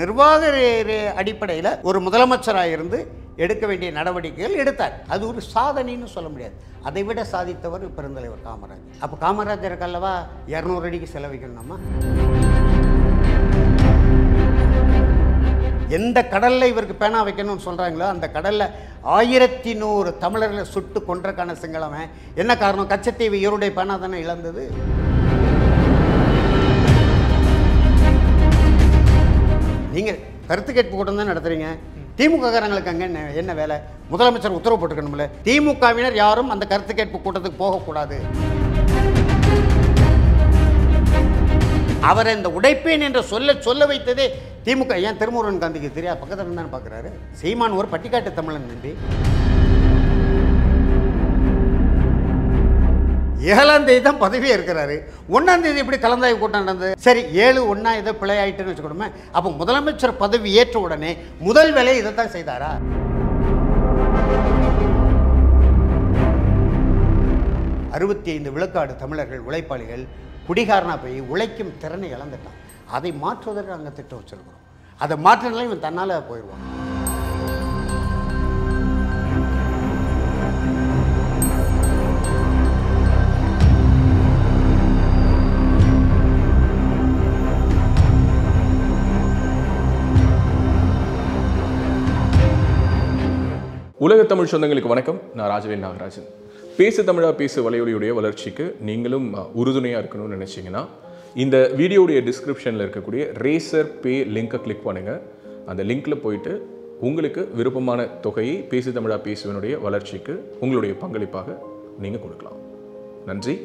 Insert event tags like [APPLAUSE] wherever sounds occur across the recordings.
நிர்வாக அடிப்படையில் ஒரு முதலமைச்சராக இருந்து எடுக்க வேண்டிய நடவடிக்கைகள் எடுத்தார் அது ஒரு சாதனைன்னு சொல்ல முடியாது அதை விட சாதித்தவர் பெருந்தலைவர் காமராஜர் அப்போ காமராஜருக்கு அல்லவா இரநூறு அடிக்கு செலவிக்கணுமா எந்த கடலில் இவருக்கு பேனா வைக்கணும்னு சொல்கிறாங்களோ அந்த கடலில் ஆயிரத்தி நூறு தமிழர்களை சுட்டு கொன்றக்கான சிங்களவன் என்ன காரணம் கச்சத்தீவு இவருடைய பேனா தானே இழந்தது நீங்கள் கருத்து கேட்பு கூட்டம் தான் நடத்துகிறீங்க திமுககாரங்களுக்கு அங்கே என்ன என்ன வேலை முதலமைச்சர் உத்தரவு போட்டுக்கணும்ல திமுகவினர் யாரும் அந்த கருத்து கேட்பு கூட்டத்துக்கு போகக்கூடாது அவரை இந்த உடைப்பேன் என்று சொல்ல சொல்ல வைத்ததே திமுக ஏன் திருமுருகன் காந்திக்கு தெரியாது பக்கத்தில் தான் பார்க்குறாரு சீமான் ஒரு பட்டிக்காட்டு தமிழன் நன்றி ஏழாம் தேதி தான் பதவியே இருக்கிறாரு ஒன்றாம் தேதி இப்படி கலந்தாய்வு கூட்டம் நடந்தது சரி ஏழு ஒன்றா பிழை ஆயிட்டுன்னு வச்சுக்கணுமே அப்போ முதலமைச்சர் பதவி ஏற்ற உடனே முதல் வேலையை இதை தான் செய்தாரா அறுபத்தி ஐந்து விழுக்காடு தமிழர்கள் உழைப்பாளிகள் குடிகாரனாக போய் உழைக்கும் திறனை இழந்துட்டான் அதை மாற்றுவதற்கு அங்கே திட்டம் வச்சிருக்கிறோம் அதை மாற்றினாலும் இவன் தன்னால் போயிடுவான் உலக தமிழ் சொந்தங்களுக்கு வணக்கம் நான் ராஜவேல் நாகராஜன் பேசு தமிழா பேசு வலையொலியுடைய வளர்ச்சிக்கு நீங்களும் உறுதுணையாக இருக்கணும்னு நினச்சிங்கன்னா இந்த வீடியோடைய டிஸ்கிரிப்ஷனில் இருக்கக்கூடிய ரேசர் பே லிங்க்கை கிளிக் பண்ணுங்கள் அந்த லிங்க்கில் போயிட்டு உங்களுக்கு விருப்பமான தொகையை பேசு தமிழா பேசுவனுடைய வளர்ச்சிக்கு உங்களுடைய பங்களிப்பாக நீங்கள் கொடுக்கலாம் நன்றி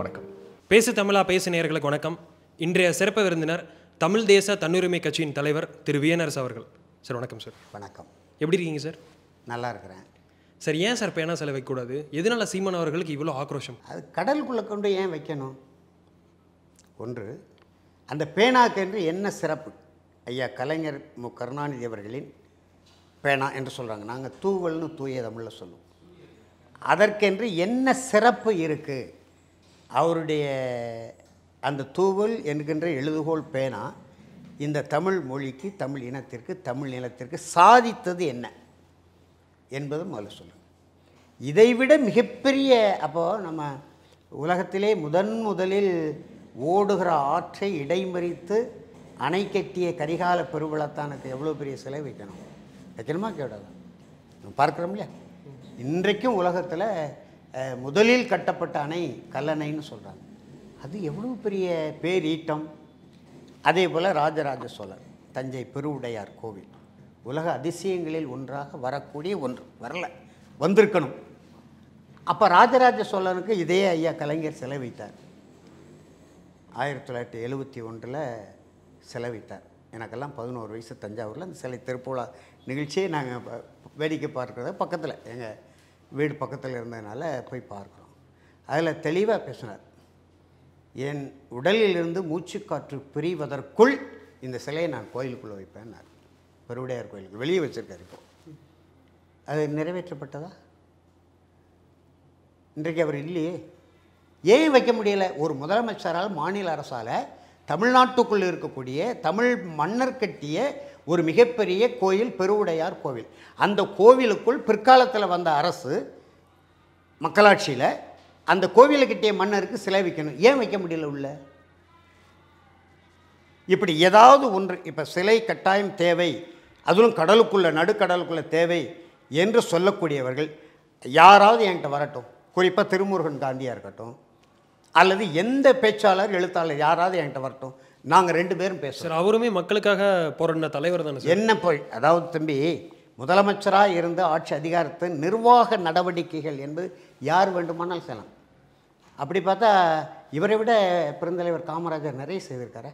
வணக்கம் பேசு தமிழா பேசு நேர்களுக்கு வணக்கம் இன்றைய சிறப்பு விருந்தினர் தமிழ் தேச தன்னுரிமை கட்சியின் தலைவர் திரு வியனரசு அவர்கள் சார் வணக்கம் சார் வணக்கம் எப்படி இருக்கீங்க சார் நல்லா இருக்கிறேன் சார் ஏன் சார் பேனா சிலை வைக்கக்கூடாது எதனால சீமான் அவர்களுக்கு இவ்வளோ ஆக்ரோஷம் அது கடலுக்குள்ளே கொண்டு ஏன் வைக்கணும் ஒன்று அந்த பேனாக்கு என்று என்ன சிறப்பு ஐயா கலைஞர் மு கருணாநிதி அவர்களின் பேனா என்று சொல்கிறாங்க நாங்கள் தூவல்னு தூய தமிழில் சொல்லுவோம் அதற்கென்று என்ன சிறப்பு இருக்குது அவருடைய அந்த தூவல் என்கின்ற எழுதுகோல் பேனா இந்த தமிழ் மொழிக்கு தமிழ் இனத்திற்கு தமிழ் நிலத்திற்கு சாதித்தது என்ன என்பதும் முதல்ல சொல்லுங்கள் இதைவிட மிகப்பெரிய அப்போது நம்ம உலகத்திலே முதன் முதலில் ஓடுகிற ஆற்றை இடைமறித்து அணை கட்டிய கரிகால பெருவளத்தானுக்கு எவ்வளோ பெரிய சிலை வைக்கணும் வைக்கணுமா கேடாது பார்க்குறோம் இல்லையா இன்றைக்கும் உலகத்தில் முதலில் கட்டப்பட்ட அணை கல்லணைன்னு சொல்கிறாங்க அது எவ்வளோ பெரிய பேரீட்டம் அதே போல் ராஜராஜ சோழர் தஞ்சை பெருவுடையார் கோவில் உலக அதிசயங்களில் ஒன்றாக வரக்கூடிய ஒன்று வரல வந்திருக்கணும் அப்போ ராஜராஜ சோழனுக்கு இதே ஐயா கலைஞர் சிலை வைத்தார் ஆயிரத்தி தொள்ளாயிரத்தி எழுபத்தி ஒன்றில் சிலை வைத்தார் எனக்கெல்லாம் பதினோரு வயசு தஞ்சாவூரில் அந்த சிலை திருப்பூலா நிகழ்ச்சியை நாங்கள் வேடிக்கை பார்க்குறத பக்கத்தில் எங்கள் வீடு பக்கத்தில் இருந்ததுனால போய் பார்க்குறோம் அதில் தெளிவாக பேசினார் என் உடலிலிருந்து மூச்சுக்காற்று பிரிவதற்குள் இந்த சிலையை நான் கோயிலுக்குள்ளே வைப்பேன்னார் பெருவுடையார் கோயிலுக்கு வெளியே வச்சுருக்கார் இப்போ அது நிறைவேற்றப்பட்டதா இன்றைக்கு அவர் இல்லையே ஏன் வைக்க முடியலை ஒரு முதலமைச்சரால் மாநில அரசால் தமிழ்நாட்டுக்குள்ளே இருக்கக்கூடிய தமிழ் மன்னர் கட்டிய ஒரு மிகப்பெரிய கோயில் பெருவுடையார் கோவில் அந்த கோவிலுக்குள் பிற்காலத்தில் வந்த அரசு மக்களாட்சியில் அந்த கோவிலை கிட்டிய மன்னருக்கு சிலை வைக்கணும் ஏன் வைக்க முடியல உள்ள இப்படி ஏதாவது ஒன்று இப்போ சிலை கட்டாயம் தேவை அதுவும் கடலுக்குள்ளே நடுக்கடலுக்குள்ளே தேவை என்று சொல்லக்கூடியவர்கள் யாராவது என்கிட்ட வரட்டும் குறிப்பாக திருமுருகன் காந்தியாக இருக்கட்டும் அல்லது எந்த பேச்சாளர் எழுத்தாளர் யாராவது என்கிட்ட வரட்டும் நாங்கள் ரெண்டு பேரும் பேசுகிறோம் அவருமே மக்களுக்காக போராடின தலைவர் தானே என்ன போய் அதாவது தம்பி முதலமைச்சராக இருந்த ஆட்சி அதிகாரத்தை நிர்வாக நடவடிக்கைகள் என்பது யார் வேண்டுமானால் செய்யலாம் அப்படி பார்த்தா இவரை விட பெருந்தலைவர் காமராஜர் நிறைய செய்திருக்காரு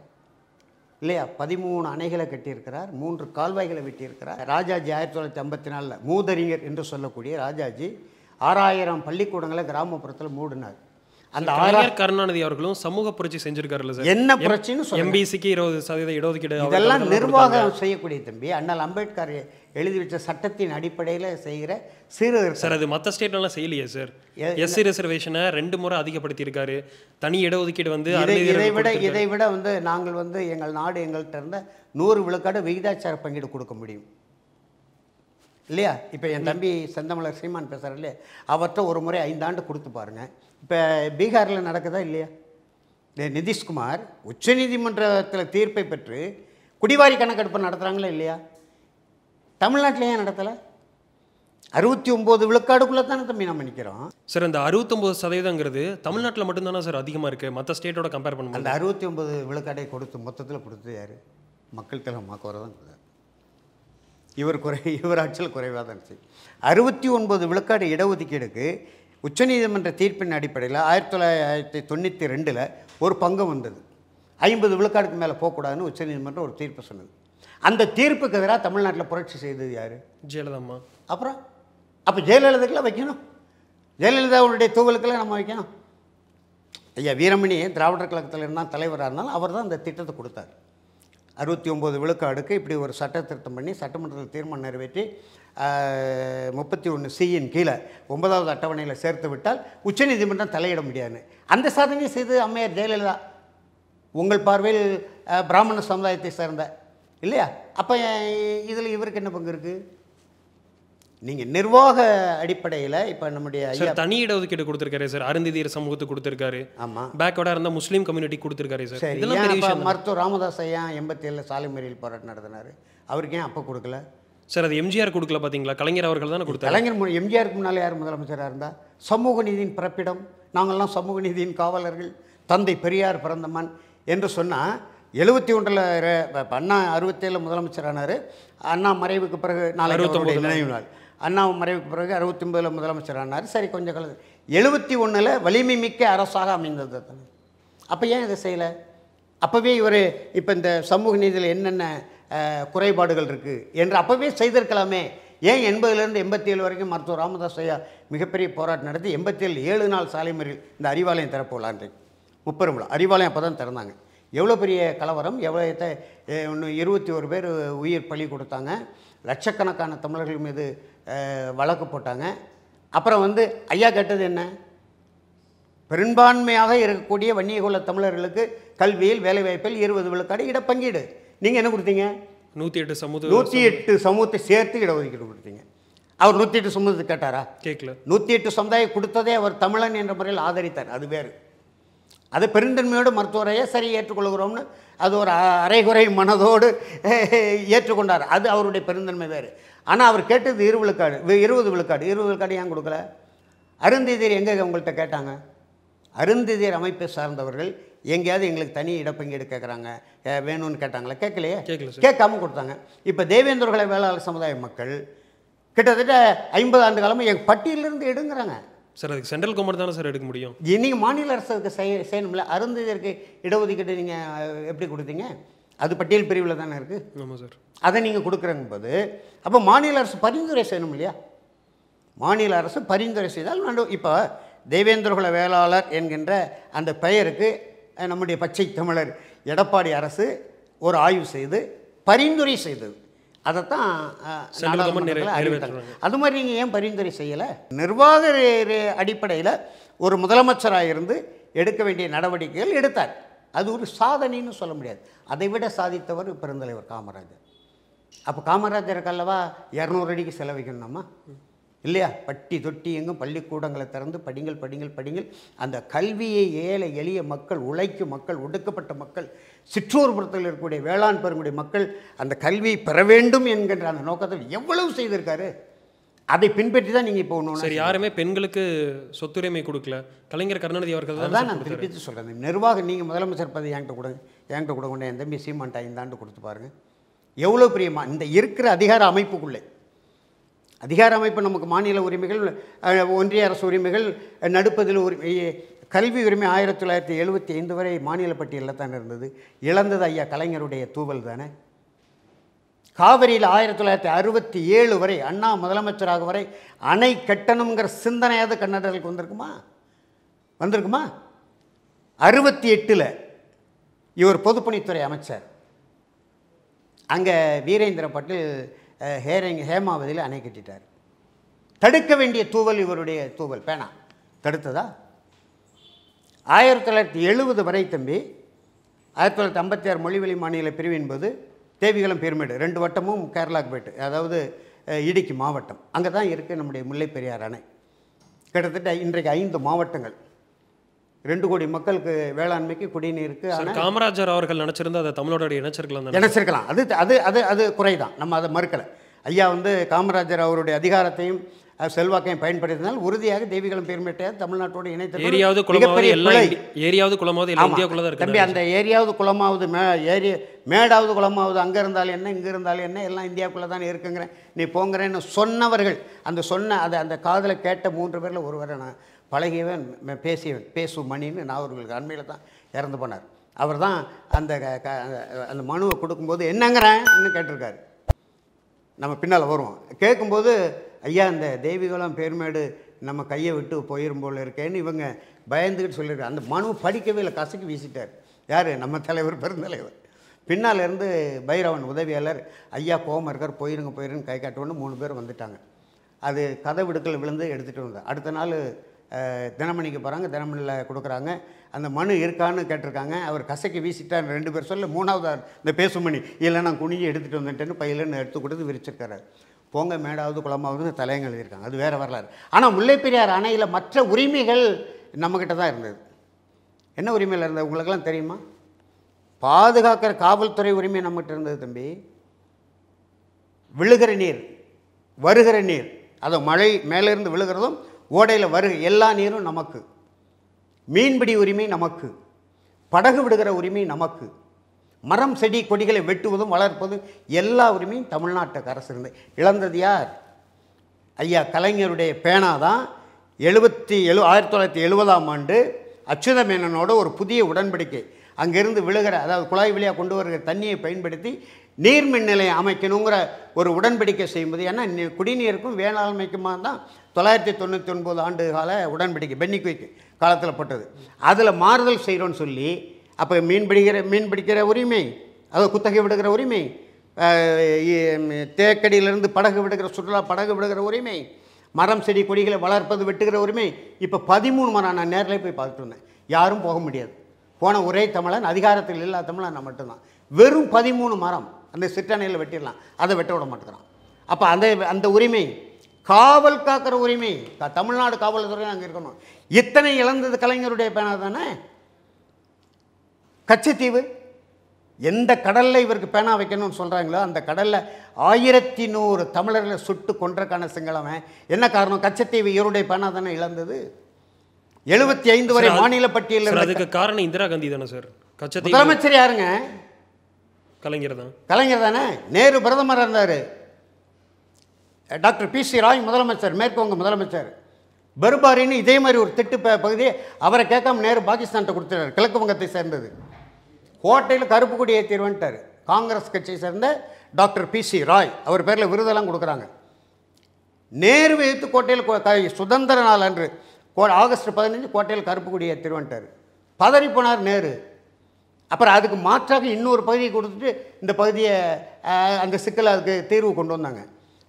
இல்லையா பதிமூணு அணைகளை கட்டியிருக்கிறார் மூன்று கால்வாய்களை வெட்டியிருக்கிறார் ராஜாஜி ஆயிரத்தி தொள்ளாயிரத்தி ஐம்பத்தி நாலில் மூதறிஞர் என்று சொல்லக்கூடிய ராஜாஜி ஆறாயிரம் பள்ளிக்கூடங்களை கிராமப்புறத்தில் மூடினார் அந்த ஆர் கருணாநிதி அவர்களும் சமூக புரட்சி செஞ்சிருக்காருல்ல சார் என்ன புரட்சின்னு எம்பிசிக்கு இருபது சதவீத இடஒதுக்கீடு இதெல்லாம் நிர்வாகம் செய்யக்கூடிய தம்பி அண்ணல் அம்பேத்கர் எழுதி வச்ச சட்டத்தின் அடிப்படையில் செய்கிற சீரர் சார் அது மற்ற ஸ்டேட்லாம் செய்யலையே சார் எஸ்சி ரிசர்வேஷனை ரெண்டு முறை அதிகப்படுத்தியிருக்காரு தனி இடஒதுக்கீடு வந்து இதை விட இதை விட வந்து நாங்கள் வந்து எங்கள் நாடு எங்கள்கிட்ட இருந்த நூறு விழுக்காடு விகிதாச்சார பங்கீடு கொடுக்க முடியும் இல்லையா இப்போ என் தம்பி செந்தமலர் சீமான் பேசுகிறார் இல்லையா அவர்கிட்ட ஒரு முறை ஐந்தாண்டு கொடுத்து பாருங்கள் இப்போ பீகாரில் நடக்குதா இல்லையா நிதிஷ்குமார் உச்சநீதிமன்றத்தில் தீர்ப்பை பெற்று குடிவாரி கணக்கெடுப்பு நடத்துகிறாங்களா இல்லையா தமிழ்நாட்டில் ஏன் நடத்தலை அறுபத்தி ஒம்பது விழுக்காடுக்குள்ளே தானே தம்பி நம்ம நிற்கிறோம் சார் இந்த அறுபத்தொம்பது சதவீதங்கிறது தமிழ்நாட்டில் மட்டும்தானே சார் அதிகமாக இருக்குது மற்ற ஸ்டேட்டோட கம்பேர் பண்ண அந்த அறுபத்தி ஒம்பது விழுக்காடை கொடுத்து மொத்தத்தில் கொடுத்து யார் மக்கள் தலைமா குறை இவர் குறை இவர் ஆட்சியில் குறைவாக தான் இருந்துச்சு அறுபத்தி ஒன்பது விழுக்காடு இடஒதுக்கீடுக்கு உச்சநீதிமன்ற தீர்ப்பின் அடிப்படையில் ஆயிரத்தி தொள்ளாயிரத்தி தொண்ணூற்றி ரெண்டில் ஒரு பங்கு வந்தது ஐம்பது விழுக்காடுக்கு மேலே போகக்கூடாதுன்னு உச்சநீதிமன்றம் ஒரு தீர்ப்பு சொன்னது அந்த தீர்ப்புக்கு எதிராக தமிழ்நாட்டில் புரட்சி செய்தது யார் ஜெயலலிதம்மா அப்புறம் அப்போ ஜெயலலிதாக்கெல்லாம் வைக்கணும் ஜெயலலிதாவுடைய தூவலுக்கெல்லாம் நம்ம வைக்கணும் ஐயா வீரமணி திராவிடர் கழகத்தில் இருந்தால் தலைவராக இருந்தாலும் அவர் தான் அந்த திட்டத்தை கொடுத்தார் அறுபத்தி ஒம்பது விழுக்காடுக்கு இப்படி ஒரு சட்ட திருத்தம் பண்ணி சட்டமன்றத்தில் தீர்மானம் நிறைவேற்றி முப்பத்தி ஒன்று சியின் கீழே ஒன்பதாவது அட்டவணையில் சேர்த்து விட்டால் உச்சநீதிமன்றம் தலையிட முடியாது அந்த சாதனையை செய்து அம்மையார் ஜெயலலிதா உங்கள் பார்வையில் பிராமண சமுதாயத்தை சேர்ந்த இல்லையா அப்போ இதில் இவருக்கு என்ன பங்கு இருக்குது நீங்கள் நிர்வாக அடிப்படையில் இப்போ நம்முடைய சார் தனி இடஒதுக்கீடு கொடுத்துருக்காரு சார் அருந்திதீர் சமூகத்துக்கு கொடுத்துருக்காரு ஆமாம் பேக்வேர்டாக இருந்தால் முஸ்லீம் கம்யூனிட்டி கொடுத்துருக்காரு சார் இதெல்லாம் ராமதாஸ் ஐயா எண்பத்தி ஏழில் சாலை மறியல் போராட்டம் நடத்தினார் அவருக்கு ஏன் அப்போ கொடுக்கல சார் அது எம்ஜிஆர் கொடுக்கல பார்த்தீங்களா கலைஞர் அவர்கள் தானே கொடுத்தார் கலைஞர் எம்ஜிஆருக்கு முன்னாலே யார் முதலமைச்சராக இருந்தால் சமூக நீதியின் பிறப்பிடம் நாங்கள்லாம் சமூக நீதியின் காவலர்கள் தந்தை பெரியார் பிறந்தமன் என்று சொன்னால் எழுபத்தி ஒன்றில் அண்ணா அறுபத்தேழில் முதலமைச்சரானார் அண்ணா மறைவுக்கு பிறகு நாலு நினைவு நாள் அண்ணாவும் மறைவுக்கு பிறகு ஒன்பதில் முதலமைச்சர் ஆனார் சரி கொஞ்சம் கலந்து எழுபத்தி ஒன்றில் வலிமை மிக்க அரசாக அமைந்தது அப்போ ஏன் இதை செய்யலை அப்போவே இவர் இப்போ இந்த சமூக நீதியில் என்னென்ன குறைபாடுகள் இருக்குது என்று அப்போவே செய்திருக்கலாமே ஏன் எண்பதுலேருந்து எண்பத்தி ஏழு வரைக்கும் மருத்துவர் ராமதாஸ் ஐயா மிகப்பெரிய போராட்டம் நடத்தி எண்பத்தி ஏழு ஏழு நாள் சாலை முறையில் இந்த அறிவாலயம் திறப்பு விழான்றி முப்பெரும் விழா அறிவாலயம் அப்போ தான் திறந்தாங்க எவ்வளோ பெரிய கலவரம் எவ்வளோ ஒன்று இருபத்தி ஒரு பேர் உயிர் பழி கொடுத்தாங்க லட்சக்கணக்கான தமிழர்கள் மீது வழக்கு போட்டாங்க அப்புறம் வந்து ஐயா கேட்டது என்ன பெரும்பான்மையாக இருக்கக்கூடிய வன்னியகுல தமிழர்களுக்கு கல்வியில் வேலைவாய்ப்பில் இருபது விழுக்காடு இடப்பங்கீடு நீங்கள் என்ன கொடுத்தீங்க நூற்றி எட்டு சமூக நூற்றி எட்டு சமூகத்தை சேர்த்து இடஒதுக்கீடு கொடுத்தீங்க அவர் நூற்றி எட்டு சமூகத்தை கேட்டாரா கேட்கல நூற்றி எட்டு சமுதாயம் கொடுத்ததே அவர் தமிழன் என்ற முறையில் ஆதரித்தார் அது வேறு அதை பெருந்தன்மையோடு மருத்துவரையே சரி ஏற்றுக்கொள்கிறோம்னு அது ஒரு அரைகுறை மனதோடு [LAUGHS] ஏற்றுக்கொண்டார் அது அவருடைய பெருந்தன்மை வேறு ஆனால் அவர் கேட்டது இரு விழுக்காடு இருபது விழுக்காடு இருபது விழுக்காடு ஏன் கொடுக்கல அருந்திதிர் எங்கே உங்கள்கிட்ட கேட்டாங்க அருந்திதிர் அமைப்பை சார்ந்தவர்கள் எங்கேயாவது எங்களுக்கு தனி இடப்பங்கீடு கேட்குறாங்க வேணும்னு கேட்டாங்களே கேட்கலையே கேட்காம கொடுத்தாங்க இப்போ தேவேந்திரகுல வேளாளர் சமுதாய மக்கள் கிட்டத்தட்ட ஐம்பது ஆண்டு காலமாக எங்கள் பட்டியலிருந்து எடுங்கிறாங்க சார் அதுக்கு சென்ட்ரல் கவர்மெண்ட் தானே சார் எடுக்க முடியும் நீங்கள் மாநில அரசுக்கு செய்ய செய்யணும்ல அருந்ததற்கு இடஒதுக்கீடு நீங்கள் எப்படி கொடுத்தீங்க அது பட்டியல் பிரிவில் தானே இருக்குது ஆமாம் சார் அதை நீங்கள் கொடுக்குறங்க போது அப்போ மாநில அரசு பரிந்துரை செய்யணும் இல்லையா மாநில அரசு பரிந்துரை செய்தால் நான் இப்போ தேவேந்திரகுல வேளாளர் என்கின்ற அந்த பெயருக்கு நம்முடைய பச்சை தமிழர் எடப்பாடி அரசு ஒரு ஆய்வு செய்து பரிந்துரை செய்தது அதைத்தான் அது மாதிரி நீங்கள் ஏன் பரிந்துரை செய்யலை நிர்வாக அடிப்படையில் ஒரு முதலமைச்சராக இருந்து எடுக்க வேண்டிய நடவடிக்கைகள் எடுத்தார் அது ஒரு சாதனைன்னு சொல்ல முடியாது அதை விட சாதித்தவர் பெருந்தலைவர் காமராஜர் அப்போ காமராஜர் அல்லவா இரநூறு அடிக்கு செலவைக்கணும்மா இல்லையா பட்டி தொட்டி எங்கும் பள்ளிக்கூடங்களை திறந்து படிங்கள் படிங்கள் படிங்கள் அந்த கல்வியை ஏழை எளிய மக்கள் உழைக்கும் மக்கள் ஒடுக்கப்பட்ட மக்கள் சிற்றூர்புரத்தில் இருக்கக்கூடிய வேளாண் பெருங்குடி மக்கள் அந்த கல்வியை பெற வேண்டும் என்கின்ற அந்த நோக்கத்தில் எவ்வளவு செய்திருக்காரு அதை பின்பற்றி தான் நீங்கள் இப்போ ஒன்று சரி யாருமே பெண்களுக்கு சொத்துரிமை கொடுக்கல கலைஞர் கருணாநிதி அவர்கள் தான் நான் திருப்பி சொல்கிறேன் நிர்வாகம் நீங்கள் முதலமைச்சர் பதவி என்கிட்ட கொடுங்க என்கிட்ட கொடுங்க என் தம்பி சீமான்ட்டா இந்த ஆண்டு கொடுத்து பாருங்கள் எவ்வளோ பிரியமா இந்த இருக்கிற அதிகார அமைப்புக்குள்ளே அதிகார அமைப்பு நமக்கு மாநில உரிமைகள் ஒன்றிய அரசு உரிமைகள் நடுப்பதில் உரிமை கல்வி உரிமை ஆயிரத்தி தொள்ளாயிரத்தி எழுபத்தி ஐந்து வரை மாநில பட்டியலில் தான் இருந்தது இழந்தது ஐயா கலைஞருடைய தூவல் தானே காவிரியில் ஆயிரத்தி தொள்ளாயிரத்தி அறுபத்தி ஏழு வரை அண்ணா முதலமைச்சராக வரை அணை கட்டணுங்கிற சிந்தனையாவது கன்னடர்களுக்கு வந்திருக்குமா வந்திருக்குமா அறுபத்தி எட்டில் இவர் பொதுப்பணித்துறை அமைச்சர் அங்கே வீரேந்திர பட்டில் ஹேரங் ஹேமாவதியில் அணை கட்டிட்டார் தடுக்க வேண்டிய தூவல் இவருடைய தூவல் பேனா தடுத்ததா ஆயிரத்தி தொள்ளாயிரத்தி எழுபது வரை தம்பி ஆயிரத்தி தொள்ளாயிரத்தி ஐம்பத்தி ஆறு மொழிவெளி மாநில பிரிவின் போது தேவிகளம் பெருமேடு ரெண்டு வட்டமும் கேரளாவுக்கு போய்ட்டு அதாவது இடுக்கி மாவட்டம் அங்கே தான் இருக்குது நம்முடைய முல்லை பெரியார் அணை கிட்டத்தட்ட இன்றைக்கு ஐந்து மாவட்டங்கள் ரெண்டு கோடி மக்களுக்கு வேளாண்மைக்கு குடிநீருக்கு ஆனால் காமராஜர் அவர்கள் நினச்சிருந்தா அதை தமிழோட இணைச்சிருக்கலாம் நினைச்சிருக்கலாம் அது அது அது அது குறைதான் நம்ம அதை மறுக்கலை ஐயா வந்து காமராஜர் அவருடைய அதிகாரத்தையும் செல்வாக்கையும் பயன்படுத்தினால் உறுதியாக தெய்வீகம் பெருமைட்டையார் தமிழ்நாட்டோடு இணைத்து ஏரியாவது மிகப்பெரிய ஏரியாவது குளமாவது தம்பி அந்த ஏரியாவது குளமாவது மே ஏரிய மேடாவது குளமாவது அங்கே இருந்தாலும் என்ன இங்கே இருந்தாலும் என்ன எல்லாம் இந்தியாவுக்குள்ளே தான் இருக்குங்கிறேன் நீ போங்கிறேன்னு சொன்னவர்கள் அந்த சொன்ன அதை அந்த காதில் கேட்ட மூன்று பேரில் ஒருவரை நான் பழகியவன் பேசியவன் பேசு மணின்னு நான் அவர்களுக்கு அண்மையில் தான் இறந்து போனார் அவர் தான் அந்த அந்த மனுவை கொடுக்கும்போது இன்னும் கேட்டிருக்காரு நம்ம பின்னால் வருவோம் கேட்கும்போது ஐயா இந்த தெய்வீகலாம் பேர்மேடு நம்ம கையை விட்டு போயிரும் போல் இருக்கேன்னு இவங்க பயந்துக்கிட்டு சொல்லியிருக்காங்க அந்த மனு படிக்கவே இல்லை கசக்கி வீசிட்டார் யார் நம்ம தலைவர் பெருந்தலைவர் பின்னால் இருந்து பைரவன் உதவியாளர் ஐயா கோபம் போயிருங்க போயிருங்க கை காட்டோன்னு மூணு பேர் வந்துட்டாங்க அது கதை விடுக்கல் விழுந்து எடுத்துகிட்டு வந்தோம் அடுத்த நாள் தினமணிக்கு போகிறாங்க தினமணியில் கொடுக்குறாங்க அந்த மனு இருக்கான்னு கேட்டிருக்காங்க அவர் கசைக்கு வீசிட்டார் ரெண்டு பேர் சொல்ல மூணாவது இந்த பேசுமணி இல்லை நான் குனிஞ்சு எடுத்துகிட்டு வந்துட்டேன்னு பையிலன்னு எடுத்து கொடுத்து விரிச்சிருக்காரு போங்க மேடாவது குளமாவது தலையங்க எழுதியிருக்காங்க அது வேறு வரலாறு ஆனால் முல்லைப்பெரியார் அணையில் மற்ற உரிமைகள் நம்மக்கிட்ட தான் இருந்தது என்ன உரிமையில் இருந்தது உங்களுக்கெல்லாம் தெரியுமா பாதுகாக்கிற காவல்துறை உரிமை நம்மகிட்ட இருந்தது தம்பி விழுகிற நீர் வருகிற நீர் அதை மழை மேலேருந்து விழுகிறதும் ஓடையில் வரு எல்லா நீரும் நமக்கு மீன்பிடி உரிமை நமக்கு படகு விடுகிற உரிமை நமக்கு மரம் செடி கொடிகளை வெட்டுவதும் வளர்ப்பதும் எல்லா உரிமையும் தமிழ்நாட்டுக்கு அரசு இருந்து இழந்தது யார் ஐயா கலைஞருடைய பேனா தான் எழுபத்தி எழு ஆயிரத்தி தொள்ளாயிரத்தி எழுபதாம் ஆண்டு அச்சுதமேனனோட ஒரு புதிய உடன்படிக்கை அங்கேருந்து விழுகிற அதாவது குழாய் வழியாக கொண்டு வருகிற தண்ணியை பயன்படுத்தி நீர்மின் நிலையம் அமைக்கணுங்கிற ஒரு உடன்படிக்கை செய்யும்போது ஏன்னா குடிநீருக்கும் வேளாண்மைக்குமா தான் தொள்ளாயிரத்தி தொண்ணூற்றி ஒன்பது ஆண்டு கால உடன்படிக்கை பென்னிக்குவிக்கு காலத்தில் போட்டது அதில் மாறுதல் செய்கிறோன்னு சொல்லி அப்போ மீன் பிடிக்கிற மீன் பிடிக்கிற உரிமை அதை குத்தகை விடுகிற உரிமை தேக்கடியிலிருந்து படகு விடுகிற சுற்றுலா படகு விடுகிற உரிமை மரம் செடி கொடிகளை வளர்ப்பது வெட்டுகிற உரிமை இப்போ பதிமூணு மரம் நான் நேரில் போய் பார்த்துட்டு இருந்தேன் யாரும் போக முடியாது போன ஒரே தமிழன் அதிகாரத்தில் இல்லாத தமிழன் மட்டும்தான் வெறும் பதிமூணு மரம் அந்த சிற்றணையில் வெட்டிடலாம் அதை வெட்ட விட மாட்டேங்கிறான் அப்போ அந்த அந்த உரிமை காவல் காக்கிற உரிமை தமிழ்நாடு காவல்துறை அங்கே இருக்கணும் இத்தனை இழந்தது கலைஞருடைய பேனா தானே கச்சத்தீவு எந்த கடலில் இவருக்கு பேனா வைக்கணும்னு சொல்கிறாங்களோ அந்த கடலில் ஆயிரத்தி நூறு தமிழர்களை சுட்டு கொன்றக்கான சிங்களவன் என்ன காரணம் கச்சத்தீவு இவருடைய பேனா தானே இழந்தது எழுபத்தி ஐந்து வரை மாநில பட்டியலில் அதுக்கு காரணம் இந்திரா காந்தி தானே சார் கச்சத்தீவு முதலமைச்சர் யாருங்க கலைஞர் தான் கலைஞர் தானே நேரு பிரதமராக இருந்தார் டாக்டர் பி சி ராய் முதலமைச்சர் மேற்குவங்க முதலமைச்சர் பெருபாரின்னு இதே மாதிரி ஒரு திட்டு பகுதியை அவரை கேட்காம நேரு பாகிஸ்தான்கிட்ட கொடுத்துட்டார் கிழக்கு வங்கத்தை சேர்ந்தது கோட்டையில் கருப்பு கொடி ஏற்றிடுவேன்ட்டார் காங்கிரஸ் கட்சியை சேர்ந்த டாக்டர் பி சி ராய் அவர் பேரில் விருதெல்லாம் கொடுக்குறாங்க நேரு வைத்து கோட்டையில் சுதந்திர நாள் அன்று கோ ஆகஸ்ட் பதினஞ்சு கோட்டையில் கருப்பு கொடி ஏற்றிடுவேன்ட்டார் பதறி போனார் நேரு அப்புறம் அதுக்கு மாற்றாக இன்னொரு பகுதியை கொடுத்துட்டு இந்த பகுதியை அந்த சிக்கலை அதுக்கு தீர்வு கொண்டு வந்தாங்க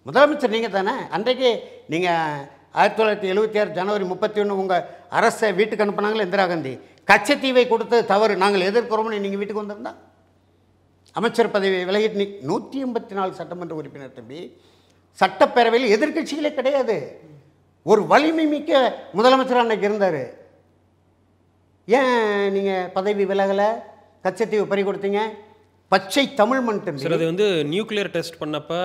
முதலமைச்சர் நீங்கள் தானே அன்றைக்கு நீங்கள் ஆயிரத்தி தொள்ளாயிரத்தி எழுபத்தி ஆறு ஜனவரி முப்பத்தி ஒன்று உங்கள் அரசை வீட்டுக்கு அனுப்புனாங்களே இந்திரா காந்தி கச்சத்தீவை கொடுத்தது தவறு நாங்கள் எதிர்க்கிறோம்னு நீங்கள் வீட்டுக்கு வந்திருந்தா அமைச்சர் பதவியை விலகிட்டு நீ நூற்றி எண்பத்தி நாலு சட்டமன்ற உறுப்பினர் தம்பி சட்டப்பேரவையில் எதிர்கட்சிகளே கிடையாது ஒரு வலிமை மிக்க முதலமைச்சர் அன்னைக்கு இருந்தார் ஏன் நீங்கள் பதவி விலகலை கச்சத்தீவு பறி கொடுத்தீங்க பச்சை தமிழ் மண் சார் அது வந்து நியூக்ளியர் டெஸ்ட் பண்ணப்போ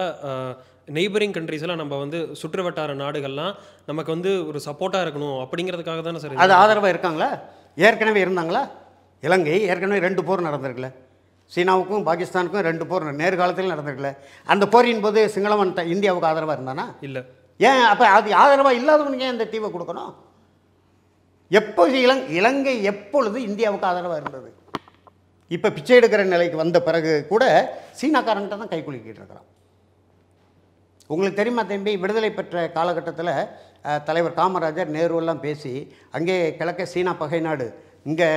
நெய்பரிங் கண்ட்ரிஸ்லாம் நம்ம வந்து சுற்று வட்டார நாடுகள்லாம் நமக்கு வந்து ஒரு சப்போர்ட்டாக இருக்கணும் அப்படிங்கிறதுக்காக தானே சார் அது ஆதரவாக இருக்காங்களா ஏற்கனவே இருந்தாங்களா இலங்கை ஏற்கனவே ரெண்டு போர் நடந்திருக்குல்ல சீனாவுக்கும் பாகிஸ்தானுக்கும் ரெண்டு போர் நேர்காலத்தில் நடந்திருக்குல்ல அந்த போரின் போது சிங்களவன் இந்தியாவுக்கு ஆதரவாக இருந்தானா இல்லை ஏன் அப்போ அது ஆதரவாக இல்லாதவனுக்கு ஏன் இந்த தீவை கொடுக்கணும் எப்போ இலங் இலங்கை எப்பொழுது இந்தியாவுக்கு ஆதரவாக இருந்தது இப்போ பிச்சை எடுக்கிற நிலைக்கு வந்த பிறகு கூட சீனாக்காரன்ட்ட தான் கை குலுக்கிட்டு இருக்கிறான் உங்களுக்கு தெரியுமா தம்பி விடுதலை பெற்ற காலகட்டத்தில் தலைவர் காமராஜர் நேருவெல்லாம் பேசி அங்கே கிழக்க சீனா பகை நாடு இங்கே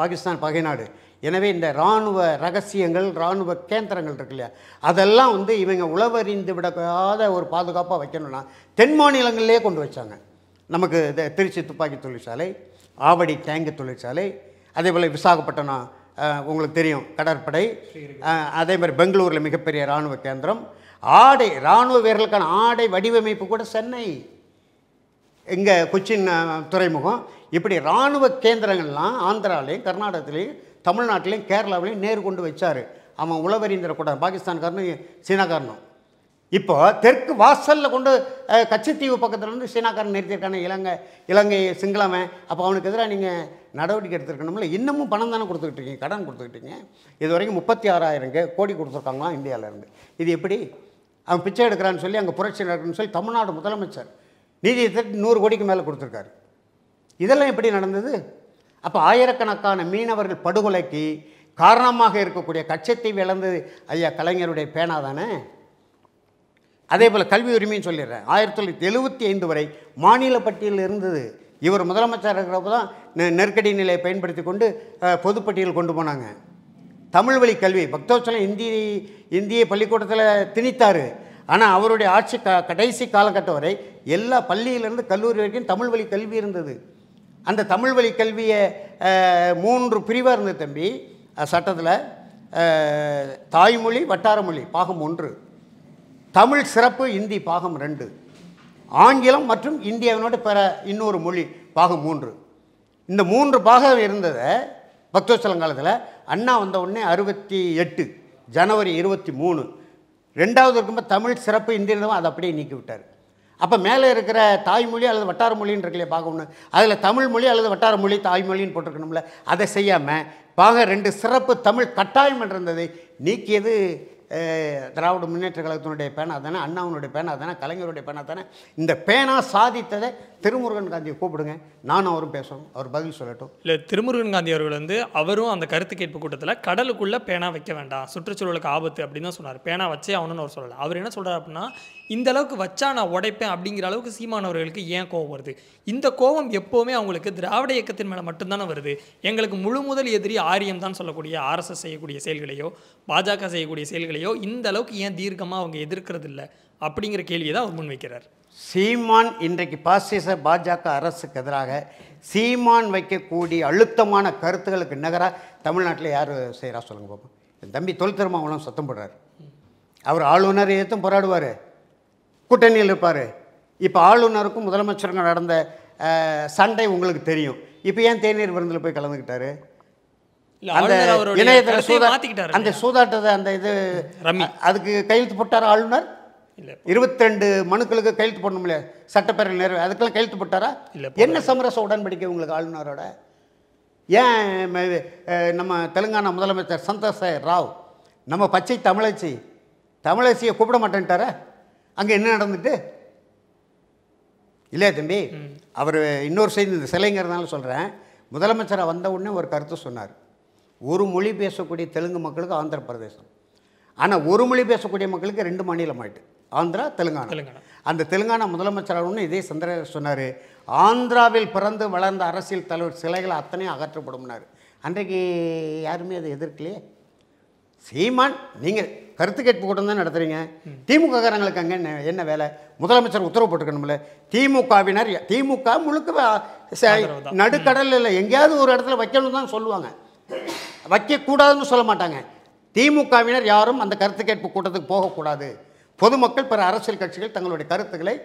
பாகிஸ்தான் பகை நாடு எனவே இந்த இராணுவ ரகசியங்கள் இராணுவ கேந்திரங்கள் இருக்கு இல்லையா அதெல்லாம் வந்து இவங்க உழவறிந்து விடக்காத ஒரு பாதுகாப்பாக வைக்கணும்னா தென் மாநிலங்களிலே கொண்டு வச்சாங்க நமக்கு திருச்சி துப்பாக்கி தொழிற்சாலை ஆவடி டேங்கு தொழிற்சாலை அதே போல் விசாகப்பட்டினம் உங்களுக்கு தெரியும் கடற்படை அதே மாதிரி பெங்களூரில் மிகப்பெரிய இராணுவ கேந்திரம் ஆடை இராணுவ வீரர்களுக்கான ஆடை வடிவமைப்பு கூட சென்னை எங்கள் கொச்சின் துறைமுகம் இப்படி இராணுவ கேந்திரங்கள்லாம் ஆந்திராவிலையும் கர்நாடகத்துலேயும் தமிழ்நாட்டிலையும் கேரளாவிலையும் நேர் கொண்டு வச்சார் அவன் உளவறிந்திர கூடாது பாகிஸ்தான்காரனும் சீனாக்காரனும் இப்போ தெற்கு வாசலில் கொண்டு கச்சத்தீவு பக்கத்தில் இருந்து சீனாக்காரன் நிறுத்தியிருக்கான இலங்கை இலங்கை சிங்களவன் அப்போ அவனுக்கு எதிராக நீங்கள் நடவடிக்கை எடுத்துருக்கணும்ல இன்னமும் பணம் தானே கொடுத்துக்கிட்டு இருக்கீங்க கடன் கொடுத்துக்கிட்டீங்க இது வரைக்கும் முப்பத்தி ஆறாயிரம் கோடி கொடுத்துருக்காங்களாம் இந்தியாவிலேருந்து இது எப்படி அவன் பிச்சை எடுக்கிறான்னு சொல்லி அங்கே புரட்சி நடக்குன்னு சொல்லி தமிழ்நாடு முதலமைச்சர் நிதியத்திற்கு நூறு கோடிக்கு மேலே கொடுத்துருக்காரு இதெல்லாம் எப்படி நடந்தது அப்போ ஆயிரக்கணக்கான மீனவர்கள் படுகொலைக்கு காரணமாக இருக்கக்கூடிய கட்சத்தை இழந்தது ஐயா கலைஞருடைய பேனா தானே அதே போல் கல்வி உரிமைன்னு சொல்லிடுறேன் ஆயிரத்தி தொள்ளாயிரத்தி எழுபத்தி ஐந்து வரை மாநில பட்டியலில் இருந்தது இவர் முதலமைச்சர் இருக்கிறப்ப தான் நெருக்கடி நிலையை பயன்படுத்தி கொண்டு பொதுப்பட்டியல் கொண்டு போனாங்க தமிழ் வழி கல்வி பக்தோச்சலம் இந்தி இந்திய பள்ளிக்கூடத்தில் திணித்தார் ஆனால் அவருடைய ஆட்சி க கடைசி காலகட்டம் வரை எல்லா பள்ளியிலேருந்து கல்லூரி வரைக்கும் தமிழ் வழி கல்வி இருந்தது அந்த தமிழ் வழி கல்வியை மூன்று பிரிவாக இருந்தது தம்பி சட்டத்தில் தாய்மொழி வட்டார மொழி பாகம் ஒன்று தமிழ் சிறப்பு இந்தி பாகம் ரெண்டு ஆங்கிலம் மற்றும் இந்தியாவினோட பிற இன்னொரு மொழி பாகம் மூன்று இந்த மூன்று பாகம் இருந்ததை பக்தோஸ்தலம் காலத்தில் அண்ணா வந்த உடனே அறுபத்தி எட்டு ஜனவரி இருபத்தி மூணு ரெண்டாவது இருக்கும்போது தமிழ் சிறப்பு இந்தியிருந்தவன் அதை அப்படியே நீக்கிவிட்டார் அப்போ மேலே இருக்கிற தாய்மொழி அல்லது வட்டார மொழின்னு இருக்குல்லையே பார்க்கணும் அதில் தமிழ் மொழி அல்லது வட்டார மொழி தாய்மொழின்னு போட்டிருக்கணும்ல அதை செய்யாமல் பாக ரெண்டு சிறப்பு தமிழ் கட்டாயம் இருந்தது நீக்கியது திராவிட முன்னேற்ற கழகத்தினுடைய பேனா தானே அண்ணாவனுடைய பேனா தானே கலைஞருடைய பேனா தானே இந்த பேனா சாதித்ததை திருமுருகன் காந்தியை கூப்பிடுங்க நானும் அவரும் பேசணும் அவர் பதில் சொல்லட்டும் இல்லை திருமுருகன் காந்தி அவர்கள் வந்து அவரும் அந்த கருத்து கேட்பு கூட்டத்தில் கடலுக்குள்ளே பேனா வைக்க வேண்டாம் சுற்றுச்சூழலுக்கு ஆபத்து அப்படின்னு தான் சொன்னார் பேனா வச்சே அவனுன்னு அவர் சொல்லலை அவர் என்ன சொல்கிறார் அப்படின்னா இந்த அளவுக்கு வச்சா நான் உடைப்பேன் அப்படிங்கிற அளவுக்கு சீமானவர்களுக்கு ஏன் கோவம் வருது இந்த கோபம் எப்போவுமே அவங்களுக்கு திராவிட இயக்கத்தின் மேலே மட்டும்தானே வருது எங்களுக்கு முழு முதல் எதிரி ஆரியம் தான் சொல்லக்கூடிய ஆர்எஸ்எஸ் செய்யக்கூடிய செயல்களையோ பாஜக செய்யக்கூடிய செயல்களையோ இந்த அளவுக்கு ஏன் தீர்க்கமாக அவங்க எதிர்க்கிறது இல்லை அப்படிங்கிற கேள்வியை தான் அவர் முன்வைக்கிறார் சீமான் இன்றைக்கு பாசிச பாஜக அரசுக்கு எதிராக சீமான் வைக்கக்கூடிய அழுத்தமான கருத்துக்களுக்கு நகராக தமிழ்நாட்டில் யார் செய்கிறா சொல்லுங்கள் பாப்போம் என் தம்பி தொழில் திருமாவளம் சத்தம் போடுறார் அவர் ஆளுநரை ஏற்றும் போராடுவார் கூட்டணியில் இருப்பார் இப்போ ஆளுநருக்கும் முதலமைச்சருக்கும் நடந்த சண்டை உங்களுக்கு தெரியும் இப்போ ஏன் தேநீர் விருந்தில் போய் கலந்துக்கிட்டாரு அந்த சூதா அந்த சூதாட்டத்தை அந்த இது அதுக்கு கையெழுத்து போட்டார் ஆளுநர் இருபத்தி ரெண்டு மனுக்களுக்கு கையெழுத்து போடணும் இல்லையா சட்டப்பேரவை நேரம் அதுக்கெல்லாம் கையெழுத்து போட்டாரா என்ன சமரச உடன்படிக்கை உங்களுக்கு ஆளுநரோட ஏன் நம்ம தெலுங்கானா முதலமைச்சர் சந்தோஷ ராவ் நம்ம பச்சை தமிழச்சி தமிழச்சியை கூப்பிட மாட்டேன்ட்டாரா அங்கே என்ன நடந்துட்டு இல்லையா தம்பி அவர் இன்னொரு செய்தி இந்த சிலைங்கிறதுனால சொல்கிறேன் முதலமைச்சராக வந்த உடனே ஒரு கருத்து சொன்னார் ஒரு மொழி பேசக்கூடிய தெலுங்கு மக்களுக்கு ஆந்திர பிரதேசம் ஆனால் ஒரு மொழி பேசக்கூடிய மக்களுக்கு ரெண்டு மாநிலம் ஆயிட்டு ஆந்திரா தெலுங்கானா அந்த தெலுங்கானா முதலமைச்சராகனு இதே சந்திர சொன்னார் ஆந்திராவில் பிறந்து வளர்ந்த அரசியல் தலைவர் சிலைகளை அத்தனையும் அகற்றப்படும்னார் அன்றைக்கு யாருமே அதை எதிர்க்கலையே சீமான் நீங்கள் கருத்து கேட்பு கூட்டம் தான் நடத்துகிறீங்க திமுககாரங்களுக்கு அங்கே என்ன என்ன வேலை முதலமைச்சர் உத்தரவு போட்டுக்கணும்ல திமுகவினர் திமுக முழுக்க நடுக்கடல் இல்லை எங்கேயாவது ஒரு இடத்துல வைக்கணும் தான் சொல்லுவாங்க வைக்கக்கூடாதுன்னு சொல்ல மாட்டாங்க திமுகவினர் யாரும் அந்த கருத்து கேட்பு கூட்டத்துக்கு போகக்கூடாது பொதுமக்கள் பிற அரசியல் கட்சிகள் தங்களுடைய கருத்துக்களை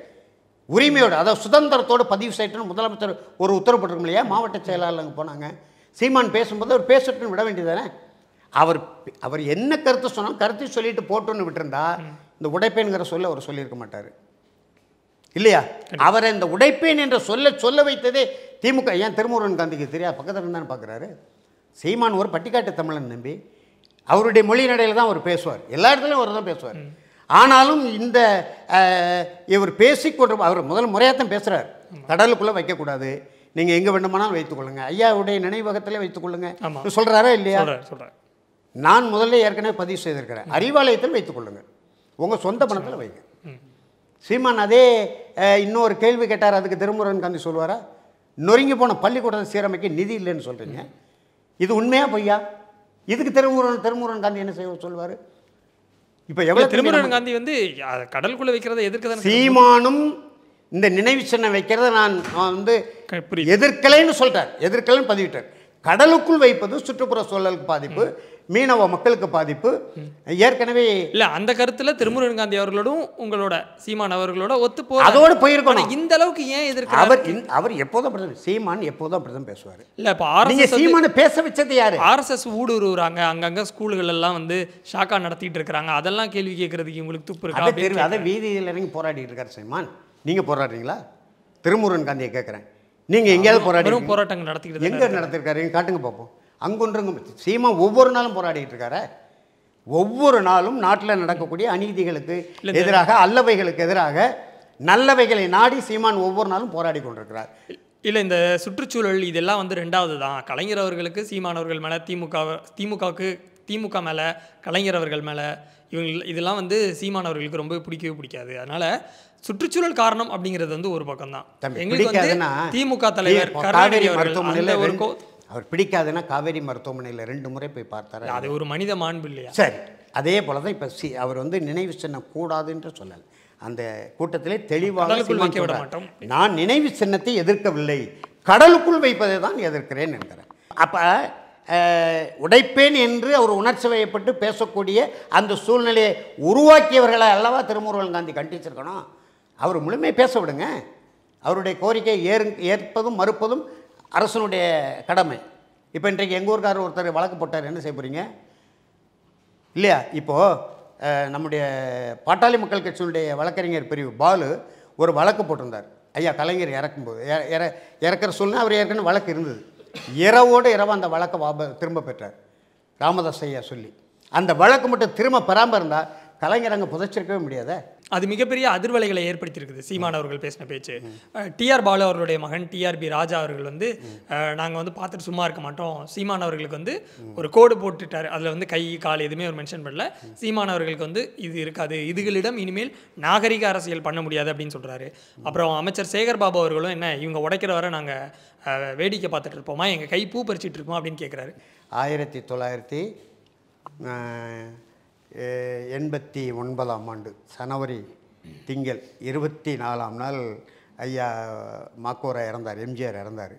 உரிமையோடு அதாவது சுதந்திரத்தோடு பதிவு செய்யட்டும்னு முதலமைச்சர் ஒரு உத்தரவு போட்டிருக்கோம் இல்லையா மாவட்ட செயலாளருங்க போனாங்க சீமான் பேசும்போது அவர் பேசட்டுன்னு விட வேண்டியதானே அவர் அவர் என்ன கருத்து சொன்னால் கருத்தை சொல்லிட்டு போட்டோன்னு விட்டுருந்தா இந்த உடைப்பேன்கிற சொல்ல அவர் சொல்லியிருக்க மாட்டார் இல்லையா அவரை இந்த உடைப்பேன் என்ற சொல்ல சொல்ல வைத்ததே திமுக ஏன் திருமுருகன் காந்திக்கு தெரியாது பக்கத்தில் இருந்தான்னு பார்க்குறாரு சீமான் ஒரு பட்டிக்காட்டு தமிழன் நம்பி அவருடைய மொழி நடையில் தான் அவர் பேசுவார் எல்லா இடத்துலையும் அவர் தான் பேசுவார் ஆனாலும் இந்த இவர் பேசிக்கொண்டு அவர் முதல் முறையாக தான் பேசுகிறார் கடலுக்குள்ளே வைக்கக்கூடாது நீங்கள் எங்கே வேண்டுமானாலும் வைத்துக்கொள்ளுங்க ஐயாவுடைய நினைவகத்தில் வைத்துக்கொள்ளுங்க சொல்கிறாரா இல்லையா சொல்கிறேன் நான் முதல்ல ஏற்கனவே பதிவு செய்திருக்கிறேன் அறிவாலயத்தில் வைத்துக் கொள்ளுங்கள் உங்கள் சொந்த பணத்தில் வைங்க சீமான் அதே இன்னொரு கேள்வி கேட்டார் அதுக்கு திருமுருகன் காந்தி சொல்லுவாரா நொறுங்கி போன பள்ளிக்கூடத்தை சீரமைக்க நிதி இல்லைன்னு சொல்கிறீங்க இது உண்மையாக பொய்யா இதுக்கு திருமுருகன் திருமுருகன் காந்தி என்ன செய்ய சொல்வார் இப்போ எவ்வளோ திருமுருகன் காந்தி வந்து கடலுக்குள்ளே வைக்கிறத எதிர்க்கிறத சீமானும் இந்த நினைவு சின்னம் வைக்கிறத நான் வந்து எதிர்க்கலைன்னு சொல்லிட்டேன் எதிர்க்கலைன்னு பதிவிட்டார் கடலுக்குள் வைப்பது சுற்றுப்புற சூழலுக்கு பாதிப்பு மீனவ மக்களுக்கு பாதிப்பு ஏற்கனவே இல்ல அந்த கருத்துல திருமுருகன் காந்தி அவர்களோடும் உங்களோட சீமான் அவர்களோட ஒத்து போ அதோட போயிருக்கணும் இந்த அளவுக்கு ஏன் எதிர்க்க அவர் அவர் எப்போதும் சீமான் எப்போதும் அப்படிதான் பேசுவார் இல்ல இப்ப ஆர்எஸ்எஸ் சீமான பேச வச்சது யாரு ஆர்எஸ்எஸ் ஊடுருவாங்க அங்கங்க ஸ்கூல்கள் எல்லாம் வந்து ஷாக்கா நடத்திட்டு இருக்கிறாங்க அதெல்லாம் கேள்வி கேட்கறதுக்கு உங்களுக்கு துப்பு இருக்கு அதை வீதியில் இறங்கி போராடிட்டு இருக்காரு சீமான் நீங்க போராடுறீங்களா திருமுருகன் காந்தியை கேட்கறேன் நீங்க எங்கேயாவது போராட்டம் போராட்டங்கள் நடத்திக்கிட்டு எங்கே நடத்திருக்காரு காட்டுங்க பார்ப்போம் அங்கொன்றுங்கும் சீமா ஒவ்வொரு நாளும் போராடிக்கிட்டு இருக்காரு ஒவ்வொரு நாளும் நாட்டில் நடக்கக்கூடிய அநீதிகளுக்கு எதிராக அல்லவைகளுக்கு எதிராக நல்லவைகளை நாடி சீமான் ஒவ்வொரு நாளும் போராடி கொண்டிருக்கிறார் இல்லை இந்த சுற்றுச்சூழல் இதெல்லாம் வந்து ரெண்டாவது தான் கலைஞர் அவர்களுக்கு சீமானவர்கள் மேலே திமுக திமுகவுக்கு திமுக மேலே கலைஞர் அவர்கள் மேலே இவங்க இதெல்லாம் வந்து சீமானவர்களுக்கு ரொம்ப பிடிக்கவே பிடிக்காது அதனால சுற்றுச்சூழல் காரணம் அப்படிங்கிறது வந்து ஒரு பக்கம் தான் எங்களுக்கு திமுக தலைவர் கருணாநிதி அவர்கள் அவர் பிடிக்காதுன்னா காவேரி மருத்துவமனையில் ரெண்டு முறை போய் பார்த்தார் அது ஒரு மனித மாண்பு இல்லையா சரி அதே போல தான் இப்போ சி அவர் வந்து நினைவு சின்னம் கூடாதுன்ற சொல்லலை அந்த கூட்டத்திலே தெளிவாக நான் நினைவு சின்னத்தை எதிர்க்கவில்லை கடலுக்குள் வைப்பதை தான் எதிர்க்கிறேன் என்கிறேன் அப்போ உடைப்பேன் என்று அவர் உணர்ச்சி வயப்பட்டு பேசக்கூடிய அந்த சூழ்நிலையை உருவாக்கியவர்களை அல்லவா திருமுருகன் காந்தி கண்டிச்சிருக்கணும் அவர் முழுமையை பேச விடுங்க அவருடைய கோரிக்கையை ஏறு ஏற்பதும் மறுப்பதும் அரசனுடைய கடமை இப்போ இன்றைக்கு எங்கள் ஊருக்காரர் ஒருத்தர் வழக்கு போட்டார் என்ன செய்ய போகிறீங்க இல்லையா இப்போது நம்முடைய பாட்டாளி மக்கள் கட்சியினுடைய வழக்கறிஞர் பிரிவு பாலு ஒரு வழக்கு போட்டிருந்தார் ஐயா கலைஞர் இறக்கும்போது இற இறக்கிற சொல்லுனா அவர் ஏற்கனவே வழக்கு இருந்தது இரவோடு இரவு அந்த வழக்கை வாப திரும்ப பெற்றார் ராமதாஸ் ஐயா சொல்லி அந்த வழக்கு மட்டும் திரும்ப பெறாமல் இருந்தால் கலைஞர் அங்கே புதைச்சிருக்கவே முடியாதே அது மிகப்பெரிய அதிர்வலைகளை ஏற்படுத்தியிருக்குது சீமான் அவர்கள் பேசின பேச்சு டிஆர் பாலு அவர்களுடைய மகன் டிஆர்பி ராஜா அவர்கள் வந்து நாங்கள் வந்து பார்த்துட்டு சும்மா இருக்க மாட்டோம் சீமான் அவர்களுக்கு வந்து ஒரு கோடு போட்டுட்டார் அதில் வந்து கை கால் எதுவுமே அவர் மென்ஷன் பண்ணல சீமான் அவர்களுக்கு வந்து இது இருக்காது இதுகளிடம் இனிமேல் நாகரிக அரசியல் பண்ண முடியாது அப்படின்னு சொல்கிறாரு அப்புறம் அமைச்சர் சேகர் பாபு அவர்களும் என்ன இவங்க உடைக்கிற வர நாங்கள் வேடிக்கை பார்த்துட்டு இருப்போமா எங்கள் கை பூ பறிச்சிட்டு இருக்கோம் அப்படின்னு கேட்குறாரு ஆயிரத்தி தொள்ளாயிரத்தி எண்பத்தி ஒன்பதாம் ஆண்டு ஜனவரி திங்கள் இருபத்தி நாலாம் நாள் ஐயா மாக்கோரா இறந்தார் எம்ஜிஆர் இறந்தார்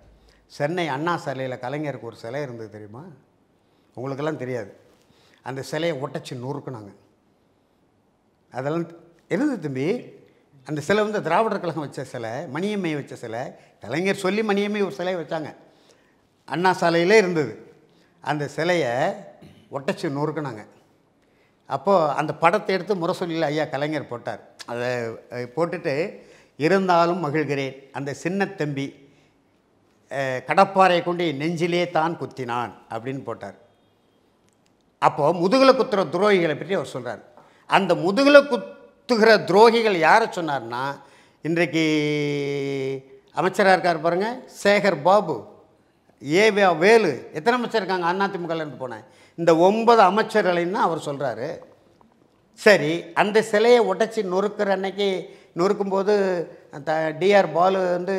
சென்னை அண்ணா சிலையில் கலைஞருக்கு ஒரு சிலை இருந்தது தெரியுமா உங்களுக்கெல்லாம் தெரியாது அந்த சிலையை ஒட்டச்சு நூறுக்குனாங்க அதெல்லாம் இருந்தது தம்பி அந்த சிலை வந்து திராவிடர் கழகம் வச்ச சிலை மணியம்மை வச்ச சிலை கலைஞர் சொல்லி மணியம்மை ஒரு சிலையை வச்சாங்க அண்ணா சாலையிலே இருந்தது அந்த சிலையை ஒட்டச்சு நொறுக்குனாங்க அப்போது அந்த படத்தை எடுத்து முரசொலியில் ஐயா கலைஞர் போட்டார் அதை போட்டுட்டு இருந்தாலும் மகிழ்கிறேன் அந்த சின்ன தம்பி கடப்பாறை கொண்டு நெஞ்சிலே தான் குத்தினான் அப்படின்னு போட்டார் அப்போது முதுகில் குத்துகிற துரோகிகளை பற்றி அவர் சொல்கிறார் அந்த முதுகில் குத்துகிற துரோகிகள் யாரை சொன்னார்னா இன்றைக்கு அமைச்சராக இருக்கார் பாருங்கள் சேகர் பாபு ஏ வேலு எத்தனை அமைச்சர் இருக்காங்க அதிமுகலேருந்து போனேன் இந்த ஒன்பது அமைச்சர்களைன்னா அவர் சொல்கிறாரு சரி அந்த சிலையை உடைச்சி நொறுக்கிற அன்னைக்கு நொறுக்கும்போது த டிஆர் பாலு வந்து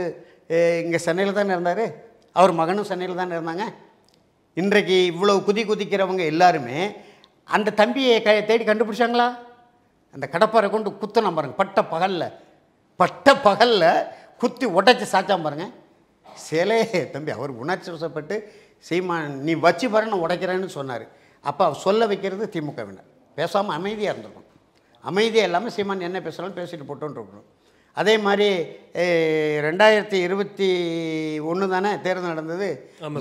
இங்கே சென்னையில் தானே இருந்தார் அவர் மகனும் சென்னையில் தானே இருந்தாங்க இன்றைக்கு இவ்வளோ குதி குதிக்கிறவங்க எல்லாருமே அந்த தம்பியை க தேடி கண்டுபிடிச்சாங்களா அந்த கடப்பாரை கொண்டு குத்தணும் பாருங்கள் பட்ட பகலில் பட்ட பகலில் குத்தி உடைச்சி சாச்சான் பாருங்கள் சிலையே தம்பி அவர் உணர்ச்சி வசப்பட்டு சீமான் நீ வச்சு பாரு உடைக்கிறேன்னு சொன்னார் அப்போ சொல்ல வைக்கிறது திமுகவினர் பேசாமல் அமைதியாக இருந்திருக்கணும் அமைதியாக இல்லாமல் சீமான் என்ன பேசுகிறாலும் பேசிட்டு போட்டோன்ட்டு அதே மாதிரி ரெண்டாயிரத்தி இருபத்தி ஒன்று தானே தேர்தல் நடந்தது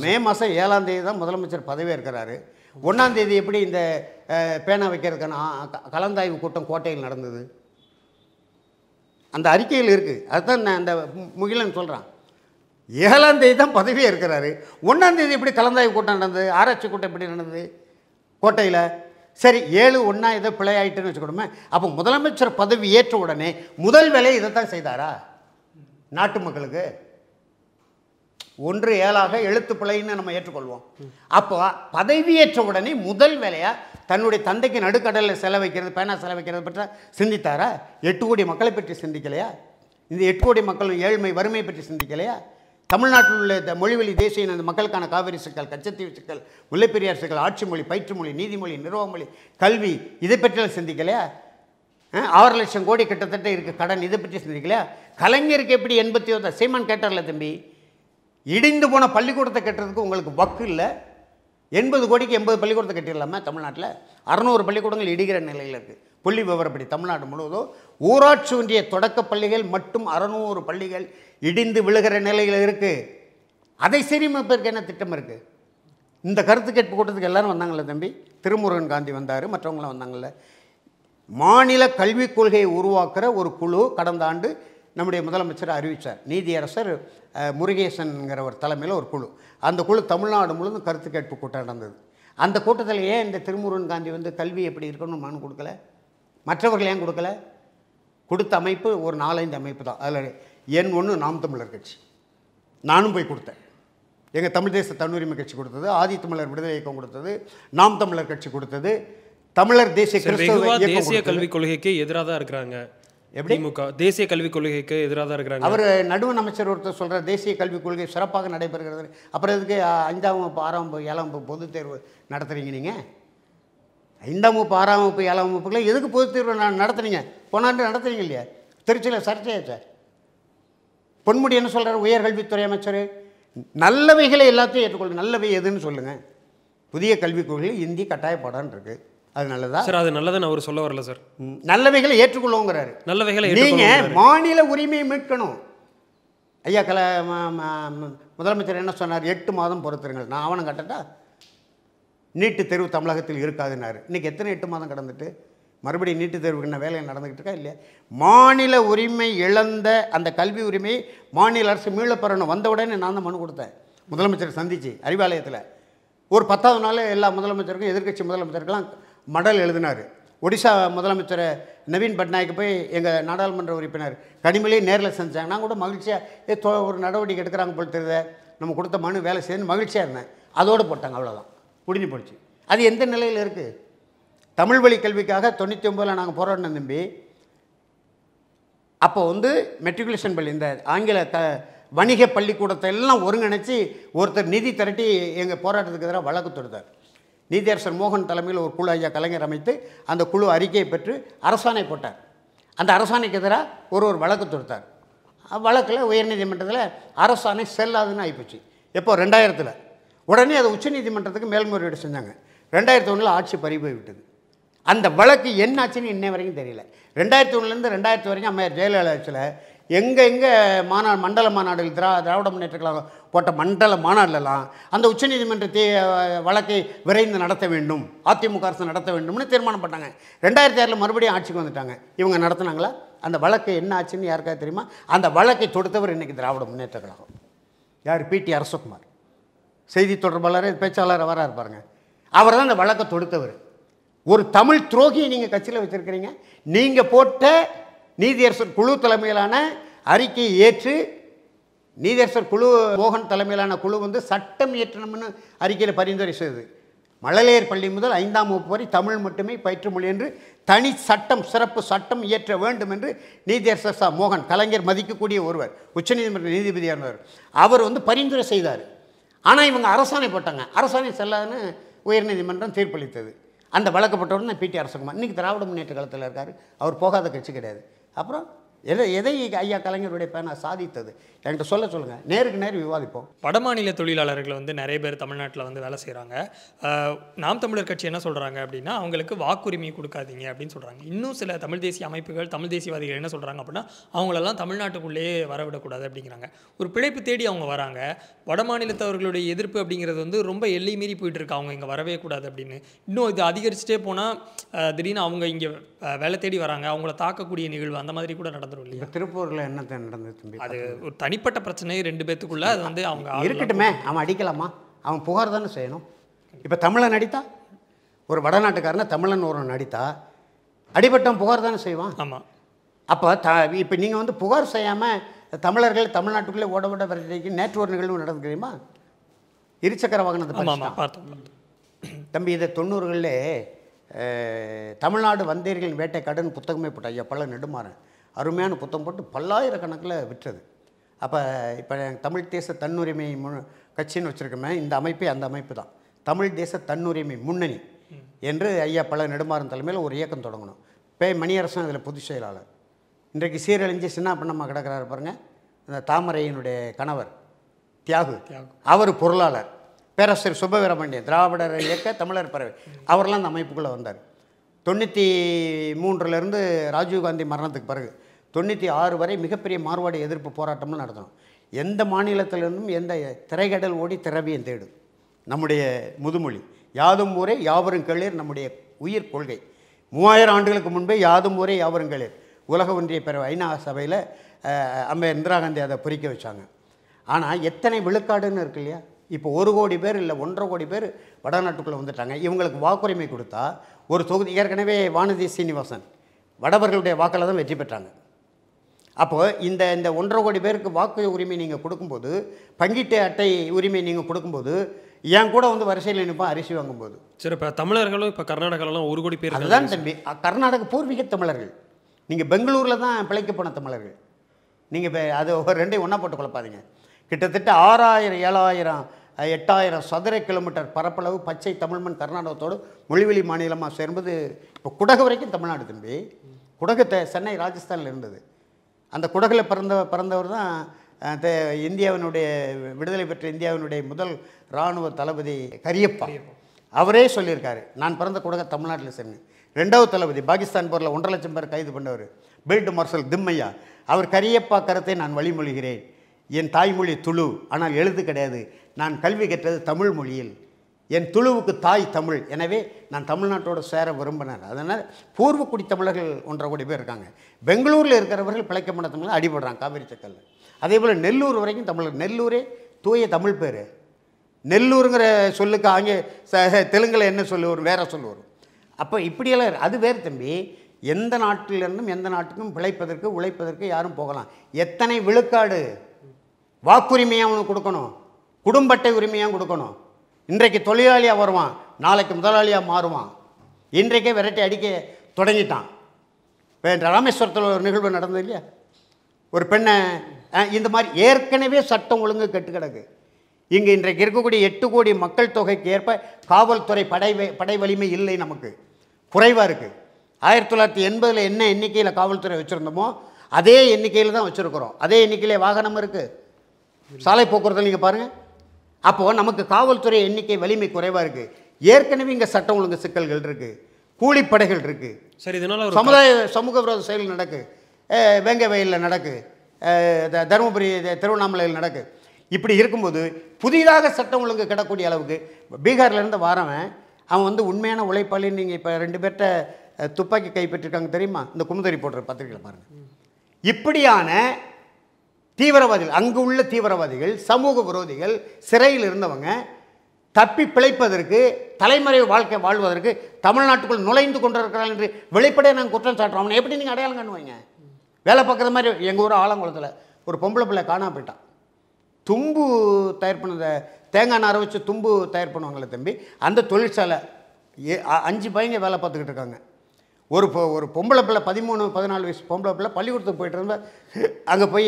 மே மாதம் ஏழாம் தேதி தான் முதலமைச்சர் பதவியேற்கிறாரு ஒன்றாம் தேதி எப்படி இந்த பேனா வைக்கிறதுக்கான கலந்தாய்வு கூட்டம் கோட்டையில் நடந்தது அந்த அறிக்கையில் இருக்குது அதுதான் நான் அந்த முகிலன் சொல்கிறான் ஏழாம் தேதி தான் பதவியே இருக்கிறாரு ஒன்றாந்தேதி எப்படி கலந்தாய்வு கூட்டம் நடந்தது ஆராய்ச்சி கூட்டம் எப்படி நடந்தது கோட்டையில் சரி ஏழு ஒன்றா ஏதோ பிழையாயிட்டுன்னு வச்சுக்கணுமே அப்போ முதலமைச்சர் பதவி ஏற்ற உடனே முதல் வேலையை இதை தான் செய்தாரா நாட்டு மக்களுக்கு ஒன்று ஏழாக எழுத்து பிழைன்னு நம்ம ஏற்றுக்கொள்வோம் அப்போ பதவியேற்ற உடனே முதல் வேலையாக தன்னுடைய தந்தைக்கு நடுக்கடலில் செலவைக்கிறது பேனா செலவைக்கிறது பற்றி சிந்தித்தாரா எட்டு கோடி மக்களை பற்றி சிந்திக்கலையா இந்த எட்டு கோடி மக்கள் ஏழ்மை வறுமை பற்றி சிந்திக்கலையா தமிழ்நாட்டில் உள்ள இந்த மொழிவழி தேசிய இன மக்களுக்கான காவிரி சிக்கல் கச்சத்தீவு சிக்கல் முல்லைப்பெரியார் சிக்கல் ஆட்சி மொழி பயிற்றுமொழி நீதிமொழி மொழி கல்வி இதை பற்றியெல்லாம் சிந்திக்கலையா ஆறு லட்சம் கோடி கிட்டத்தட்ட இருக்குது கடன் இதை பற்றி சிந்திக்கலையா கலைஞருக்கு எப்படி எண்பத்தி ஒரு சீமான் கேட்டார்ல தம்பி இடிந்து போன பள்ளிக்கூடத்தை கட்டுறதுக்கு உங்களுக்கு வக்கு இல்லை எண்பது கோடிக்கு எண்பது பள்ளிக்கூடத்தை கட்டிடலாமா தமிழ்நாட்டில் அறநூறு பள்ளிக்கூடங்கள் இடிகிற நிலையில் இருக்குது புள்ளி விவரப்படி தமிழ்நாடு முழுவதும் ஊராட்சி ஒன்றிய தொடக்க பள்ளிகள் மட்டும் அறநூறு பள்ளிகள் இடிந்து விழுகிற நிலையில் இருக்குது அதை சீரமைப்பதற்கு என்ன திட்டம் இருக்குது இந்த கருத்து கேட்பு கூட்டத்துக்கு எல்லோரும் வந்தாங்களே தம்பி திருமுருகன் காந்தி வந்தார் மற்றவங்களாம் வந்தாங்கள்ல மாநில கல்விக் கொள்கையை உருவாக்குற ஒரு குழு கடந்த ஆண்டு நம்முடைய முதலமைச்சர் அறிவித்தார் நீதியரசர் முருகேசன்கிறவர் ஒரு தலைமையில் ஒரு குழு அந்த குழு தமிழ்நாடு முழுவதும் கருத்து கேட்பு கூட்டம் நடந்தது அந்த கூட்டத்தில் ஏன் இந்த திருமுருகன் காந்தி வந்து கல்வி எப்படி இருக்கணும்னு மனு கொடுக்கல மற்றவர்கள் ஏன் கொடுக்கல கொடுத்த அமைப்பு ஒரு நாலஞ்சு அமைப்பு தான் அதில் என் ஒன்று நாம் தமிழர் கட்சி நானும் போய் கொடுத்தேன் எங்கள் தமிழ் தேச தன்னுரிமை கட்சி கொடுத்தது ஆதி தமிழர் விடுதலை இயக்கம் கொடுத்தது நாம் தமிழர் கட்சி கொடுத்தது தமிழர் தேசிய தேசிய கல்விக் கொள்கைக்கு எதிராக தான் இருக்கிறாங்க எப்படி திமுக தேசிய கல்விக் கொள்கைக்கு எதிராக தான் இருக்கிறாங்க அவர் நடுவன் அமைச்சர் ஒருத்தர் சொல்கிறார் தேசிய கல்விக் கொள்கை சிறப்பாக நடைபெறுகிறது அப்புறம் இதுக்கு ஐந்தாம் வகுப்பு ஆறாம் வகுப்பு ஏழாம் வகுப்பு பொதுத் தேர்வு நடத்துகிறீங்க நீங்கள் ஐந்தாம் வகுப்பு ஆறாம் வகுப்பு ஏழாம் வகுப்புக்குள்ள எதுக்கு பொதுத் தேர்வு நடத்துனீங்க போனாண்டு நடத்துறீங்க இல்லையா திருச்சியில் சர்ச்சையாச்சே பொன்முடி என்ன சொல்கிறார் உயர்கல்வித்துறை அமைச்சர் நல்லவைகளை எல்லாத்தையும் ஏற்றுக்கொள்ள நல்லவை எதுன்னு சொல்லுங்கள் புதிய கல்விக் கொள்கையில் இந்தி கட்டாயப்படான் இருக்கு அது நல்லதா சார் அது நல்லதுன்னு அவர் சொல்ல வரல சார் நல்லவைகளை ஏற்றுக்கொள்ளுங்கிறாரு நல்லவைகளை நீங்கள் மாநில உரிமையை மீட்கணும் ஐயா கல முதலமைச்சர் என்ன சொன்னார் எட்டு மாதம் பொறுத்துருங்க நான் ஆவணம் கட்டட்டா நீட்டு தெருவு தமிழகத்தில் இருக்காதுன்னாரு இன்றைக்கி எத்தனை எட்டு மாதம் கடந்துட்டு மறுபடியும் நீட்டுத் தேர்வுக்கான வேலையை நடந்துக்கிட்டு இருக்கா இல்லையா மாநில உரிமை இழந்த அந்த கல்வி உரிமை மாநில அரசு மீளப்பெறணும் வந்த உடனே நான் தான் மனு கொடுத்தேன் முதலமைச்சர் சந்தித்து அறிவாலயத்தில் ஒரு பத்தாவது நாள் எல்லா முதலமைச்சருக்கும் எதிர்கட்சி முதலமைச்சருக்கெல்லாம் மடல் எழுதினார் ஒடிசா முதலமைச்சர் நவீன் பட்நாயக் போய் எங்கள் நாடாளுமன்ற உறுப்பினர் கனிமொழியே நேரில் செஞ்சாங்க நான் கூட மகிழ்ச்சியாக ஏ ஒரு நடவடிக்கை எடுக்கிறாங்க போல் தெரியுது நம்ம கொடுத்த மனு வேலை செய்யணும்னு மகிழ்ச்சியாக இருந்தேன் அதோடு போட்டாங்க அவ்வளோதான் முடிஞ்சு போச்சு அது எந்த நிலையில் இருக்குது தமிழ் வழி கல்விக்காக தொண்ணூற்றி ஒம்பதில் நாங்கள் போராடினோம் தம்பி அப்போ வந்து மெட்ரிகுலேஷன் பள்ளி இந்த ஆங்கில த வணிக பள்ளிக்கூடத்தை எல்லாம் ஒருங்கிணைச்சி ஒருத்தர் நிதி திரட்டி எங்கள் போராட்டத்துக்கு எதிராக வழக்கு தொடுத்தார் நீதியரசர் மோகன் தலைமையில் ஒரு குழு ஐயா கலைஞர் அமைத்து அந்த குழு அறிக்கையை பெற்று அரசாணை போட்டார் அந்த அரசாணைக்கு எதிராக ஒரு ஒரு வழக்கு தொடுத்தார் வழக்கில் உயர்நீதிமன்றத்தில் அரசாணை செல்லாதுன்னு ஆகிப்போச்சு எப்போ ரெண்டாயிரத்தில் உடனே அதை உச்சநீதிமன்றத்துக்கு மேல்முறையீடு செஞ்சாங்க ரெண்டாயிரத்தி ஒன்றில் ஆட்சி பறிபோய் விட்டது அந்த வழக்கு என்னாச்சுன்னு இன்ன வரைக்கும் தெரியல ரெண்டாயிரத்தி ஒன்றுலேருந்து ரெண்டாயிரத்து வரைக்கும் அம்மையார் ஜெயலலிதா ஆட்சியில் எங்கே எங்கே மாநா மண்டல மாநாடுகள் திரா திராவிட முன்னேற்ற கழகம் போட்ட மண்டல மாநாடுலலாம் அந்த உச்சநீதிமன்ற தீ வழக்கை விரைந்து நடத்த வேண்டும் அதிமுக அரசு நடத்த வேண்டும்னு தீர்மானம் பண்ணாங்க ரெண்டாயிரத்தி ஆறில் மறுபடியும் ஆட்சிக்கு வந்துட்டாங்க இவங்க நடத்துனாங்களா அந்த வழக்கு என்ன ஆச்சுன்னு யாருக்காவது தெரியுமா அந்த வழக்கை தொடுத்தவர் இன்றைக்கி திராவிட முன்னேற்ற கழகம் யார் பிடி அரசகுமார் செய்தி தொடர்பாளர் பேச்சாளர் அவராக இருப்பாருங்க அவர் தான் அந்த வழக்கை தொடுத்தவர் ஒரு தமிழ் துரோகியை நீங்கள் கட்சியில் வச்சுருக்கிறீங்க நீங்கள் போட்ட நீதியரசர் குழு தலைமையிலான அறிக்கையை ஏற்று நீதியரசர் குழு மோகன் தலைமையிலான குழு வந்து சட்டம் இயற்றணும்னு அறிக்கையில் பரிந்துரை செய்தது மழலையர் பள்ளி முதல் ஐந்தாம் வகுப்பு வரை தமிழ் மட்டுமே பயிற்று மொழி என்று தனி சட்டம் சிறப்பு சட்டம் இயற்ற வேண்டும் என்று நீதியரசர் சா மோகன் கலைஞர் மதிக்கக்கூடிய ஒருவர் உச்சநீதிமன்ற நீதிபதியானவர் அவர் வந்து பரிந்துரை செய்தார் ஆனால் இவங்க அரசாணை போட்டாங்க அரசாணை செல்லாதுன்னு உயர்நீதிமன்றம் தீர்ப்பளித்தது அந்த வழக்கப்பட்டவர் தான் பிடி அரசகுமார் இன்றைக்கி திராவிட முன்னேற்ற காலத்தில் இருக்கார் அவர் போகாத கட்சி கிடையாது அப்புறம் எதை எதை ஐயா கலைஞருடைய பேனா சாதித்தது என்கிட்ட சொல்ல சொல்லுங்கள் நேருக்கு நேர் விவாதிப்போம் வடமாநில தொழிலாளர்கள் வந்து நிறைய பேர் தமிழ்நாட்டில் வந்து வேலை செய்கிறாங்க நாம் தமிழர் கட்சி என்ன சொல்கிறாங்க அப்படின்னா அவங்களுக்கு வாக்குரிமை கொடுக்காதீங்க அப்படின்னு சொல்கிறாங்க இன்னும் சில தமிழ் தேசிய அமைப்புகள் தமிழ் தேசியவாதிகள் என்ன சொல்கிறாங்க அப்படின்னா அவங்களெல்லாம் தமிழ்நாட்டுக்குள்ளேயே வரவிடக்கூடாது அப்படிங்கிறாங்க ஒரு பிழைப்பு தேடி அவங்க வராங்க வடமாநிலத்தவர்களுடைய எதிர்ப்பு அப்படிங்கிறது வந்து ரொம்ப எல்லை மீறி போயிட்டுருக்கு அவங்க இங்கே வரவே கூடாது அப்படின்னு இன்னும் இது அதிகரிச்சுட்டே போனால் திடீர்னு அவங்க இங்கே வேலை தேடி வராங்க அவங்கள தாக்கக்கூடிய நிகழ்வு அந்த மாதிரி கூட நடந்துடும் இல்லையா திருப்பூரில் என்ன நடந்தது அது ஒரு தனி தனிப்பட்ட பிரச்சனை ரெண்டு பேத்துக்குள்ள அது வந்து அவங்க இருக்கட்டுமே அவன் அடிக்கலாமா அவன் புகார் தானே செய்யணும் இப்போ தமிழன் நடித்தா ஒரு வடநாட்டுக்காரனை தமிழன் ஒரு நடித்தா அடிபட்டம் புகார் தானே செய்வான் ஆமாம் அப்போ த இப்போ நீங்கள் வந்து புகார் செய்யாமல் தமிழர்கள் தமிழ்நாட்டுக்குள்ளே ஓட ஓட வர்றதுக்கு நேற்று ஒரு நிகழ்வு நடந்து தெரியுமா இருசக்கர வாகனத்தை தம்பி இதை தொண்ணூறுகளில் தமிழ்நாடு வந்தீர்கள் கடன் புத்தகமே போட்டால் ஐயா பல நெடுமாறன் அருமையான புத்தகம் போட்டு பல்லாயிரக்கணக்கில் விற்றது அப்போ இப்போ தமிழ் தேச தன்னுரிமை மு கட்சின்னு வச்சுருக்கோமே இந்த அமைப்பே அந்த அமைப்பு தான் தமிழ் தேச தன்னுரிமை முன்னணி என்று ஐயா பல நெடுமாறும் தலைமையில் ஒரு இயக்கம் தொடங்கணும் பே மணியரசன் அதில் பொதுச் செயலாளர் இன்றைக்கு சீரழிஞ்சு சின்ன பண்ணம்மா கிடக்கிறாரு பாருங்கள் இந்த தாமரையினுடைய கணவர் தியாகு அவர் பொருளாளர் பேராசிரியர் சுப்பவீரபாண்டியன் திராவிடர் இயக்க தமிழர் பறவை அவரெல்லாம் அந்த அமைப்புக்குள்ளே வந்தார் தொண்ணூற்றி மூன்றுலேருந்து ராஜீவ்காந்தி மரணத்துக்கு பிறகு தொண்ணூற்றி ஆறு வரை மிகப்பெரிய மாறுபாடு எதிர்ப்பு போராட்டமும் நடத்தணும் எந்த மாநிலத்திலிருந்தும் எந்த திரைகடல் ஓடி திறவியும் தேடும் நம்முடைய முதுமொழி யாதும் ஊரே யாவரும் கேளீர் நம்முடைய உயிர் கொள்கை மூவாயிரம் ஆண்டுகளுக்கு முன்பே யாதும் ஊரே யாவரும் கேளீர் உலக ஒன்றிய பேரவை ஐநா சபையில் அம்மா இந்திரா காந்தி அதை பொறிக்க வச்சாங்க ஆனால் எத்தனை விழுக்காடுன்னு இருக்கு இல்லையா இப்போ ஒரு கோடி பேர் இல்லை ஒன்றரை கோடி பேர் வடநாட்டுக்குள்ளே வந்துட்டாங்க இவங்களுக்கு வாக்குரிமை கொடுத்தா ஒரு தொகுதி ஏற்கனவே வானதி சீனிவாசன் வடவர்களுடைய வாக்கில் தான் வெற்றி பெற்றாங்க அப்போது இந்த இந்த ஒன்றரை கோடி பேருக்கு வாக்கு உரிமை நீங்கள் கொடுக்கும்போது பங்கீட்டு அட்டை உரிமை நீங்கள் கொடுக்கும்போது என் கூட வந்து வரிசையில் நினைப்பான் அரிசி வாங்கும்போது சரி இப்போ தமிழர்களும் இப்போ கர்நாடகாலலாம் ஒரு கோடி பேர் அதுதான் தம்பி கர்நாடக பூர்வீக தமிழர்கள் நீங்கள் பெங்களூரில் தான் பிழைக்க போன தமிழர்கள் நீங்கள் இப்போ அது ஒரு ரெண்டையும் ஒன்றா போட்டு குழப்பாதீங்க கிட்டத்தட்ட ஆறாயிரம் ஏழாயிரம் எட்டாயிரம் சதுர கிலோமீட்டர் பரப்பளவு பச்சை தமிழ்மண் கர்நாடகத்தோடு மொழிவெளி மாநிலமாக சேர்ந்தது இப்போ குடகு வரைக்கும் தமிழ்நாடு தம்பி குடகத்தை சென்னை ராஜஸ்தானில் இருந்தது அந்த குடகில் பிறந்த பிறந்தவர் தான் இந்தியாவினுடைய விடுதலை பெற்ற இந்தியாவினுடைய முதல் இராணுவ தளபதி கரியப்பா அவரே சொல்லியிருக்காரு நான் பிறந்த குடகை தமிழ்நாட்டில் சேர்ந்தேன் ரெண்டாவது தளபதி பாகிஸ்தான் போரில் ஒன்றரை லட்சம் பேர் கைது பண்ணவர் பீல்டு மார்ஷல் திம்மையா அவர் கரியப்பா கருத்தை நான் வழிமொழிகிறேன் என் தாய்மொழி துளு ஆனால் எழுது கிடையாது நான் கல்வி கற்றது தமிழ் மொழியில் என் துளுவுக்கு தாய் தமிழ் எனவே நான் தமிழ்நாட்டோட சேர விரும்பினார் அதனால் பூர்வக்குடி தமிழர்கள் ஒன்றரை கோடி பேர் இருக்காங்க பெங்களூரில் இருக்கிறவர்கள் பிழைக்கப்பட்ட தமிழ் அடிபடுறாங்க காவிரி சிக்கல் அதே போல் நெல்லூர் வரைக்கும் தமிழர் நெல்லூரே தூய தமிழ் பேர் நெல்லூருங்கிற சொல்லுக்கு ஆங்கே தெலுங்கில் என்ன சொல்லு வரும் வேறு சொல்லு வரும் அப்போ இப்படியெல்லாம் அது வேறு தம்பி எந்த நாட்டிலிருந்தும் எந்த நாட்டுக்கும் பிழைப்பதற்கு உழைப்பதற்கு யாரும் போகலாம் எத்தனை விழுக்காடு வாக்குரிமையாக அவனுக்கு கொடுக்கணும் குடும்பட்டை உரிமையாக கொடுக்கணும் இன்றைக்கு தொழிலாளியாக வருவான் நாளைக்கு முதலாளியாக மாறுவான் இன்றைக்கே விரட்டி அடிக்க தொடங்கிட்டான் ராமேஸ்வரத்தில் ஒரு நிகழ்வு நடந்தது இல்லையா ஒரு பெண்ணை இந்த மாதிரி ஏற்கனவே சட்டம் ஒழுங்கு கெட்டு கிடக்கு இங்கே இன்றைக்கு இருக்கக்கூடிய எட்டு கோடி மக்கள் தொகைக்கு ஏற்ப காவல்துறை படை படை வலிமை இல்லை நமக்கு குறைவாக இருக்குது ஆயிரத்தி தொள்ளாயிரத்தி எண்பதில் என்ன எண்ணிக்கையில் காவல்துறை வச்சுருந்தோமோ அதே எண்ணிக்கையில் தான் வச்சுருக்குறோம் அதே எண்ணிக்கையிலே வாகனம் இருக்குது சாலை போக்குவரத்தில் நீங்கள் பாருங்கள் அப்போது நமக்கு காவல்துறை எண்ணிக்கை வலிமை குறைவாக இருக்குது ஏற்கனவே இங்கே சட்டம் ஒழுங்கு சிக்கல்கள் இருக்குது கூலிப்படைகள் இருக்குது சரி இதனால் சமுதாய சமூக விரோத செயல் நடக்கு வேங்க வயலில் நடக்கு தருமபுரி திருவண்ணாமலையில் நடக்கு இப்படி இருக்கும்போது புதிதாக சட்டம் ஒழுங்கு கிடக்கூடிய அளவுக்கு பீகார்லேருந்து வாரவன் அவன் வந்து உண்மையான உழைப்பாளின்னு நீங்கள் இப்போ ரெண்டு பேர்ட்ட துப்பாக்கி கைப்பற்றிருக்காங்க தெரியுமா இந்த குமுதறி போடுற பத்திரிகையில் பாருங்கள் இப்படியான தீவிரவாதிகள் அங்கு உள்ள தீவிரவாதிகள் சமூக விரோதிகள் சிறையில் இருந்தவங்க தப்பி பிழைப்பதற்கு தலைமுறை வாழ்க்கை வாழ்வதற்கு தமிழ்நாட்டுக்குள் நுழைந்து கொண்டிருக்கிறார்கள் என்று வெளிப்படையாக நாங்கள் குற்றம் சாட்டுறோம் எப்படி நீங்கள் அடையாளம் காணுவீங்க வேலை பார்க்குற மாதிரி எங்கள் ஊர் ஆலங்குளத்தில் ஒரு பொம்பளை பிள்ளை காணாமல் போயிட்டான் தும்பு தயார் பண்ண தேங்காய் நார வச்சு தும்பு தயார் பண்ணுவாங்களே தம்பி அந்த தொழிற்சாலை ஏ அஞ்சு பையங்க வேலை பார்த்துக்கிட்டு இருக்காங்க ஒரு ஒரு பொம்பளை பிள்ளை பதிமூணு பதினாலு வயசு பொம்பளை பிள்ளை பள்ளிக்கூடத்துக்கு போயிட்டு அங்கே போய்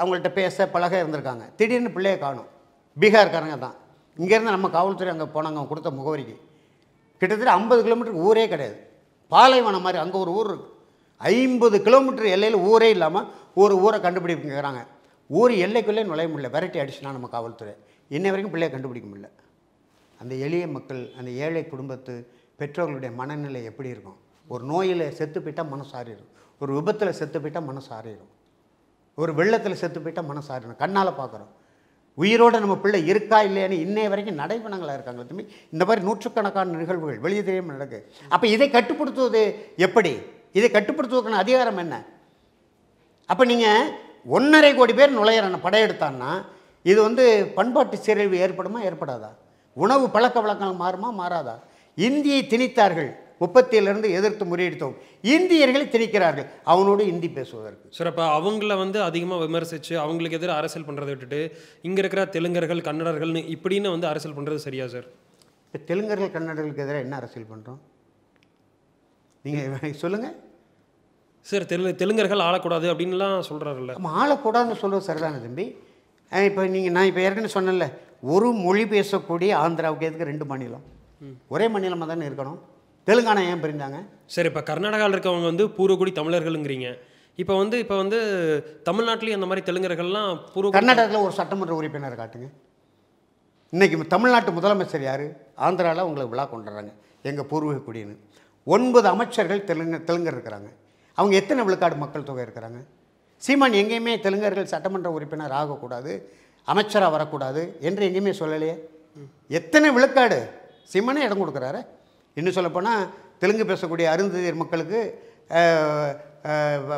அவங்கள்ட்ட பேச பழக இருந்திருக்காங்க திடீர்னு பிள்ளையை காணும் பீகார்காரங்க தான் இங்கேருந்து நம்ம காவல்துறை அங்கே போனாங்க அவங்க கொடுத்த முகவரிக்கு கிட்டத்தட்ட ஐம்பது கிலோமீட்டருக்கு ஊரே கிடையாது பாலைவனம் மாதிரி அங்கே ஒரு ஊர் ஐம்பது கிலோமீட்டர் எல்லையில் ஊரே இல்லாமல் ஒரு ஊரை கண்டுபிடிக்கிறாங்க ஊர் எல்லைக்குள்ளே நுழைய முடியல வெரைட்டி அடிச்சுனா நம்ம காவல்துறை இன்ன வரைக்கும் பிள்ளையை கண்டுபிடிக்க முடியல அந்த எளிய மக்கள் அந்த ஏழை குடும்பத்து பெற்றோர்களுடைய மனநிலை எப்படி இருக்கும் ஒரு நோயில் செத்து போயிட்டால் மனசு ஆறிடும் ஒரு விபத்தில் செத்து போயிட்டால் மனசு ஆறிடும் ஒரு வெள்ளத்தில் செத்து போயிட்டால் மனசு கண்ணால் பார்க்குறோம் உயிரோடு நம்ம பிள்ளை இருக்கா இல்லையான்னு இன்னைய வரைக்கும் நடைபெணங்களாக இருக்காங்க தம்பி இந்த மாதிரி நூற்றுக்கணக்கான நிகழ்வுகள் வெளியே தெரியாமல் நடக்கு அப்போ இதை கட்டுப்படுத்துவது எப்படி இதை கட்டுப்படுத்துவதற்கான அதிகாரம் என்ன அப்போ நீங்கள் ஒன்றரை கோடி பேர் நுழையிறான படையெடுத்தான்னா இது வந்து பண்பாட்டு சீரழிவு ஏற்படுமா ஏற்படாதா உணவு பழக்க வழக்கங்கள் மாறுமா மாறாதா இந்தியை திணித்தார்கள் முப்பத்தியிலிருந்து எதிர்த்து முறியடித்தோம் இந்தியர்களை திணிக்கிறார்கள் அவனோடு இந்தி பேசுவதற்கு சிறப்பாக அவங்கள வந்து அதிகமாக விமர்சித்து அவங்களுக்கு எதிராக அரசியல் பண்ணுறதை விட்டுட்டு இங்கே இருக்கிற தெலுங்கர்கள் கன்னடர்கள்னு இப்படின்னு வந்து அரசியல் பண்ணுறது சரியா சார் இப்போ தெலுங்கர்கள் கன்னடர்களுக்கு எதிராக என்ன அரசியல் பண்ணுறோம் நீங்கள் சொல்லுங்கள் சார் தெலு தெலுங்கர்கள் ஆளக்கூடாது அப்படின்லாம் சொல்கிறாருல்ல நம்ம ஆளக்கூடாதுன்னு சொல்கிறது சரிதானே தம்பி இப்போ நீங்கள் நான் இப்போ ஏற்கனவே சொன்னேன்ல ஒரு மொழி பேசக்கூடிய ஆந்திராவுக்கு எதுக்கு ரெண்டு மாநிலம் ஒரே மாநிலமாக தானே இருக்கணும் தெலுங்கானா ஏன் பிரிந்தாங்க சரி இப்போ கர்நாடகாவில் இருக்கவங்க வந்து பூர்வகுடி தமிழர்களுங்கிறீங்க இப்போ வந்து இப்போ வந்து தமிழ்நாட்டிலையும் அந்த மாதிரி தெலுங்கர்கள்லாம் பூர்வ கர்நாடகாவில் ஒரு சட்டமன்ற உறுப்பினர் காட்டுங்க இன்றைக்கி தமிழ்நாட்டு முதலமைச்சர் யார் ஆந்திராவில் உங்களை விழா கொண்டுறாங்க எங்கள் பூர்வீக ஒன்பது அமைச்சர்கள் தெலுங்கு தெலுங்கர் இருக்கிறாங்க அவங்க எத்தனை விழுக்காடு மக்கள் தொகை இருக்கிறாங்க சீமான் எங்கேயுமே தெலுங்கர்கள் சட்டமன்ற உறுப்பினர் ஆகக்கூடாது அமைச்சராக வரக்கூடாது என்று எங்கேயுமே சொல்லலையே எத்தனை விழுக்காடு சீமானே இடம் கொடுக்குறாரு இன்னும் சொல்லப்போனால் தெலுங்கு பேசக்கூடிய அருந்ததியர் மக்களுக்கு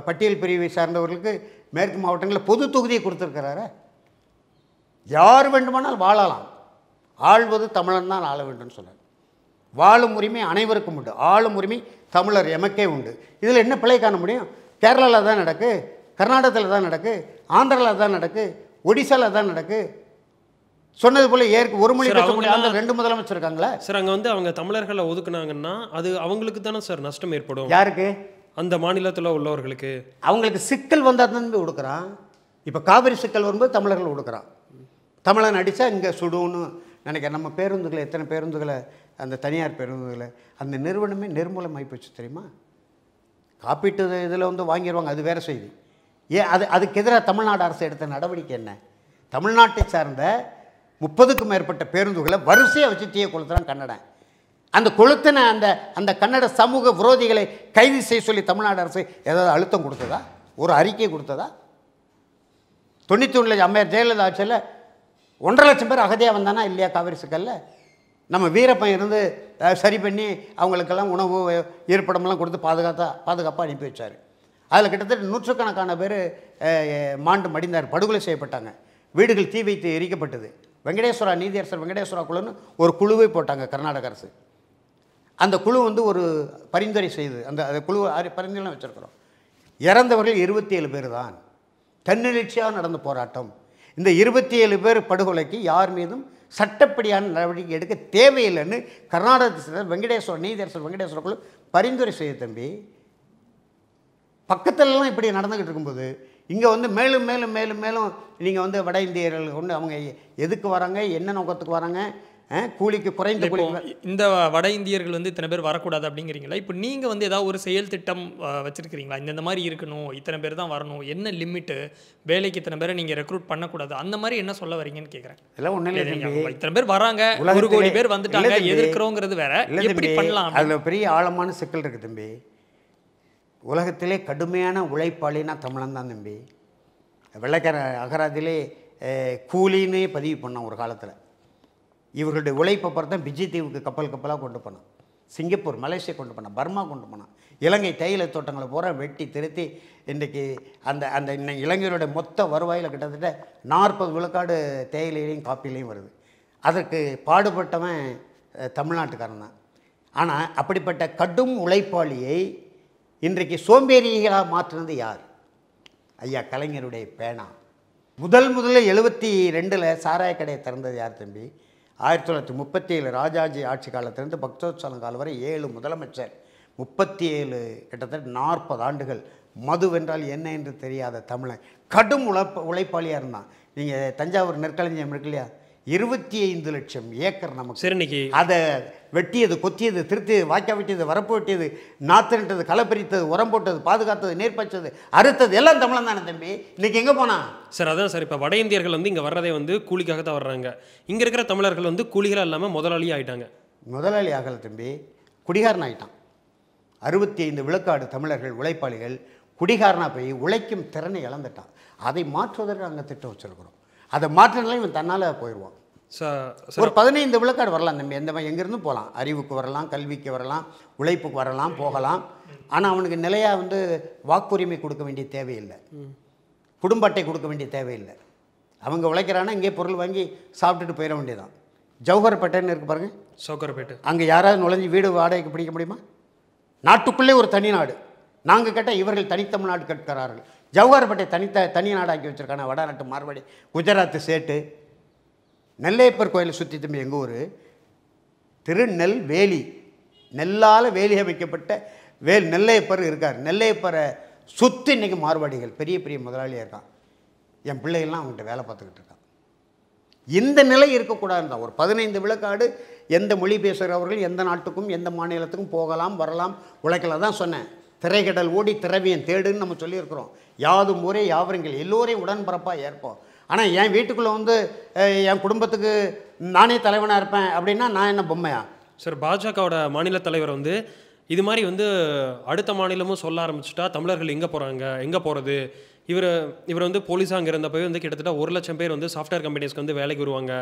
பட்டியல் பிரிவை சார்ந்தவர்களுக்கு மேற்கு மாவட்டங்களில் பொது தொகுதியை கொடுத்துருக்கிறாரு யார் வேண்டுமானால் வாழலாம் ஆள்வது தமிழன் தான் ஆள வேண்டும் சொன்னார் வாழும் உரிமை அனைவருக்கும் உண்டு ஆளும் உரிமை தமிழர் எமக்கே உண்டு இதில் என்ன பிழை காண முடியும் கேரளாவில் தான் நடக்கு கர்நாடகத்தில் தான் நடக்குது ஆந்திராவில் தான் நடக்கு ஒடிசாவில் தான் நடக்கு சொன்னது போல ஏற்க ஒரு மொழி முடியாத ரெண்டு முதலமைச்சர் இருக்காங்களா சார் அங்கே வந்து அவங்க தமிழர்களை ஒதுக்குனாங்கன்னா அது அவங்களுக்கு தானே சார் நஷ்டம் ஏற்படும் யாருக்கு அந்த மாநிலத்தில் உள்ளவர்களுக்கு அவங்களுக்கு சிக்கல் வந்தால் தான் கொடுக்குறான் இப்போ காவிரி சிக்கல் வரும்போது தமிழர்கள் கொடுக்குறான் தமிழன் அடித்தா இங்கே சுடுன்னு நினைக்கிறேன் நம்ம பேருந்துகளை எத்தனை பேருந்துகளை அந்த தனியார் பேருந்துகளை அந்த நிறுவனமே நிர்மூலமாகி போச்சு தெரியுமா காப்பீட்டு இதில் வந்து வாங்கிடுவாங்க அது வேறு செய்தி ஏன் அது அதுக்கு எதிராக தமிழ்நாடு அரசு எடுத்த நடவடிக்கை என்ன தமிழ்நாட்டை சார்ந்த முப்பதுக்கும் மேற்பட்ட பேருந்துகளை வரிசையாக வச்சு தீய கொளுத்துறான் கன்னடன் அந்த கொளுத்தின அந்த அந்த கன்னட சமூக விரோதிகளை கைது செய்ய சொல்லி தமிழ்நாடு அரசு ஏதாவது அழுத்தம் கொடுத்ததா ஒரு அறிக்கை கொடுத்ததா தொண்ணூற்றி ஒன்றில் அம்மையார் ஜெயலலிதா ஆட்சியில் ஒன்றரை லட்சம் பேர் அகதியாக வந்தானா இல்லையா காவிரி சிக்கல்ல நம்ம வீரப்பன் இருந்து சரி பண்ணி அவங்களுக்கெல்லாம் உணவு இருப்பிடமெல்லாம் கொடுத்து பாதுகாத்தா பாதுகாப்பாக அனுப்பி வச்சார் அதில் கிட்டத்தட்ட நூற்றுக்கணக்கான பேர் மாண்டு மடிந்தார் படுகொலை செய்யப்பட்டாங்க வீடுகள் தீ வைத்து எரிக்கப்பட்டது வெங்கடேஸ்வரா நீதியரசர் வெங்கடேஸ்வரா குழுன்னு ஒரு குழுவை போட்டாங்க கர்நாடக அரசு அந்த குழு வந்து ஒரு பரிந்துரை செய்து அந்த அந்த குழு பரிந்துரை வச்சுருக்குறோம் இறந்தவர்கள் இருபத்தி ஏழு பேர் தான் தன்னெழுச்சியாக நடந்த போராட்டம் இந்த இருபத்தி ஏழு பேர் படுகொலைக்கு யார் மீதும் சட்டப்படியான நடவடிக்கை எடுக்க தேவையில்லைன்னு கர்நாடகத்தில் வெங்கடேஸ்வரர் நீதியரசர் வெங்கடேஸ்வர குழு பரிந்துரை செய்ய தம்பி பக்கத்துலலாம் இப்படி நடந்துக்கிட்டு இருக்கும்போது இங்கே வந்து மேலும் மேலும் மேலும் மேலும் நீங்கள் வந்து வட இந்தியர்கள் கொண்டு அவங்க எதுக்கு வராங்க என்ன நோக்கத்துக்கு வராங்க கூலிக்கு குறைந்த கூலி இந்த வட இந்தியர்கள் வந்து இத்தனை பேர் வரக்கூடாது அப்படிங்கிறீங்களா இப்போ நீங்கள் வந்து ஏதாவது ஒரு செயல் திட்டம் வச்சுருக்கிறீங்களா இந்தந்த மாதிரி இருக்கணும் இத்தனை பேர் தான் வரணும் என்ன லிமிட்டு வேலைக்கு இத்தனை பேரை நீங்கள் ரெக்ரூட் பண்ணக்கூடாது அந்த மாதிரி என்ன சொல்ல வரீங்கன்னு கேட்குறேன் இதெல்லாம் ஒன்றும் இல்லை இத்தனை பேர் வராங்க ஒரு கோடி பேர் வந்துட்டாங்க எதிர்க்கிறோங்கிறது வேற எப்படி பண்ணலாம் அதில் பெரிய ஆழமான சிக்கல் இருக்குது தம்பி உலகத்திலே கடுமையான உழைப்பாளினா தமிழன்தான் தம்பி விளக்கிற அகராதிலே கூலின்னே பதிவு பண்ணோம் ஒரு காலத்தில் இவர்களுடைய உழைப்பை பார்த்து பிஜி தீவுக்கு கப்பல் கப்பலாக கொண்டு போனோம் சிங்கப்பூர் மலேசியா கொண்டு போனான் பர்மா கொண்டு போனான் இலங்கை தைல தோட்டங்களை பூரா வெட்டி திருத்தி இன்றைக்கி அந்த அந்த இன்னும் இலங்கையோட மொத்த வருவாயில் கிட்டத்தட்ட நாற்பது விழுக்காடு தேயிலையிலையும் காப்பிலையும் வருது அதற்கு பாடுபட்டவன் தமிழ்நாட்டுக்காரன் தான் ஆனால் அப்படிப்பட்ட கடும் உழைப்பாளியை இன்றைக்கு சோம்பேறிகளாக மாற்றினது யார் ஐயா கலைஞருடைய பேனா முதல் முதல்ல எழுபத்தி ரெண்டில் சாராய கடையை திறந்தது யார் தம்பி ஆயிரத்தி தொள்ளாயிரத்தி முப்பத்தி ஏழு ராஜாஜி ஆட்சி காலத்திலிருந்து பக்தோத்சவம் காலம் வரை ஏழு முதலமைச்சர் முப்பத்தி ஏழு கிட்டத்தட்ட நாற்பது ஆண்டுகள் மதுவென்றால் என்ன என்று தெரியாத தமிழன் கடும் உழைப்ப உழைப்பாளியாக இருந்தான் நீங்கள் தஞ்சாவூர் நெற்களஞ்சியம் இருக்கு இல்லையா இருபத்தி ஐந்து லட்சம் ஏக்கர் நமக்கு சரி இன்னைக்கு அதை வெட்டியது கொத்தியது திருத்தி வாய்க்கா வெட்டியது வரப்பு வெட்டியது நாத்துன்றது பிரித்தது உரம் போட்டது பாதுகாத்தது நேர்பச்சது அறுத்தது எல்லாம் தமிழன் தானே தம்பி இன்னைக்கு எங்கே போனால் சார் அதான் சார் இப்போ வட இந்தியர்கள் வந்து இங்கே வர்றதே வந்து கூலிக்காக தான் வர்றாங்க இங்கே இருக்கிற தமிழர்கள் வந்து கூலிகளாக இல்லாமல் முதலாளி ஆகிட்டாங்க முதலாளி ஆகலை தம்பி குடிகாரன் ஆகிட்டான் அறுபத்தி ஐந்து விழுக்காடு தமிழர்கள் உழைப்பாளிகள் குடிகாரனாக போய் உழைக்கும் திறனை இழந்துட்டான் அதை மாற்றுவதற்கு அங்கே திட்டம் வச்சுருக்கிறோம் அதை மாற்றினாலும் இவன் தன்னால் போயிடுவான் ஒரு பதினைந்து விழுக்காடு வரலாம் நம்ம எந்த எங்கேருந்தும் போகலாம் அறிவுக்கு வரலாம் கல்விக்கு வரலாம் உழைப்புக்கு வரலாம் போகலாம் ஆனால் அவனுக்கு நிலையாக வந்து வாக்குரிமை கொடுக்க வேண்டிய தேவையில்லை குடும்ப அட்டை கொடுக்க வேண்டிய தேவையில்லை அவங்க உழைக்கிறான்னா இங்கே பொருள் வாங்கி சாப்பிட்டுட்டு போயிட வேண்டியதான் ஜவஹர் பேட்டைன்னு இருக்கு பாருங்க சோக்கர்பேட்டு அங்கே யாராவது நுழைஞ்சு வீடு வாடகைக்கு பிடிக்க முடியுமா நாட்டுக்குள்ளே ஒரு தனி நாடு நாங்கள் கேட்டால் இவர்கள் தனித்தமிழ்நாடு கேட்கிறார்கள் ஜவஹர்பேட்டை தனித்த தனி நாடாக்கி வச்சுருக்காங்க வடநாட்டு மார்வாடி குஜராத்து சேட்டு நெல்லையப்பர் கோயிலை சுற்றி திரும்பி எங்கள் ஊர் திருநெல்வேலி நெல்லால் வேலி அமைக்கப்பட்ட வேல் நெல்லையப்பர் இருக்கார் நெல்லையப்பரை சுற்றி இன்றைக்கி மார்வாடிகள் பெரிய பெரிய முதலாளியாக இருக்கான் என் பிள்ளைகள்லாம் அவங்ககிட்ட வேலை பார்த்துக்கிட்டு இருக்கான் இந்த நிலை இருக்கக்கூடாது தான் ஒரு பதினைந்து விழுக்காடு எந்த மொழி பேசுகிறவர்கள் எந்த நாட்டுக்கும் எந்த மாநிலத்துக்கும் போகலாம் வரலாம் உழைக்கலாம் தான் சொன்னேன் திரைக்கடல் ஓடி திரவியம் தேடுன்னு நம்ம சொல்லியிருக்கிறோம் யாதும் ஊரே யாவருங்கள் எல்லோரையும் உடன்பரப்பாக ஏற்போம் ஆனால் என் வீட்டுக்குள்ளே வந்து என் குடும்பத்துக்கு நானே தலைவனாக இருப்பேன் அப்படின்னா நான் என்ன பொம்மையா சார் பாஜகவோட மாநில தலைவர் வந்து இது மாதிரி வந்து அடுத்த மாநிலமும் சொல்ல ஆரம்பிச்சுட்டா தமிழர்கள் எங்கே போகிறாங்க எங்கே போகிறது இவர் இவர் வந்து போலீஸாக அங்கே இருந்த போய் வந்து கிட்டத்தட்ட ஒரு லட்சம் பேர் வந்து சாஃப்ட்வேர் கம்பெனிஸ்க்கு வந்து வேலைக்கு வருவாங்க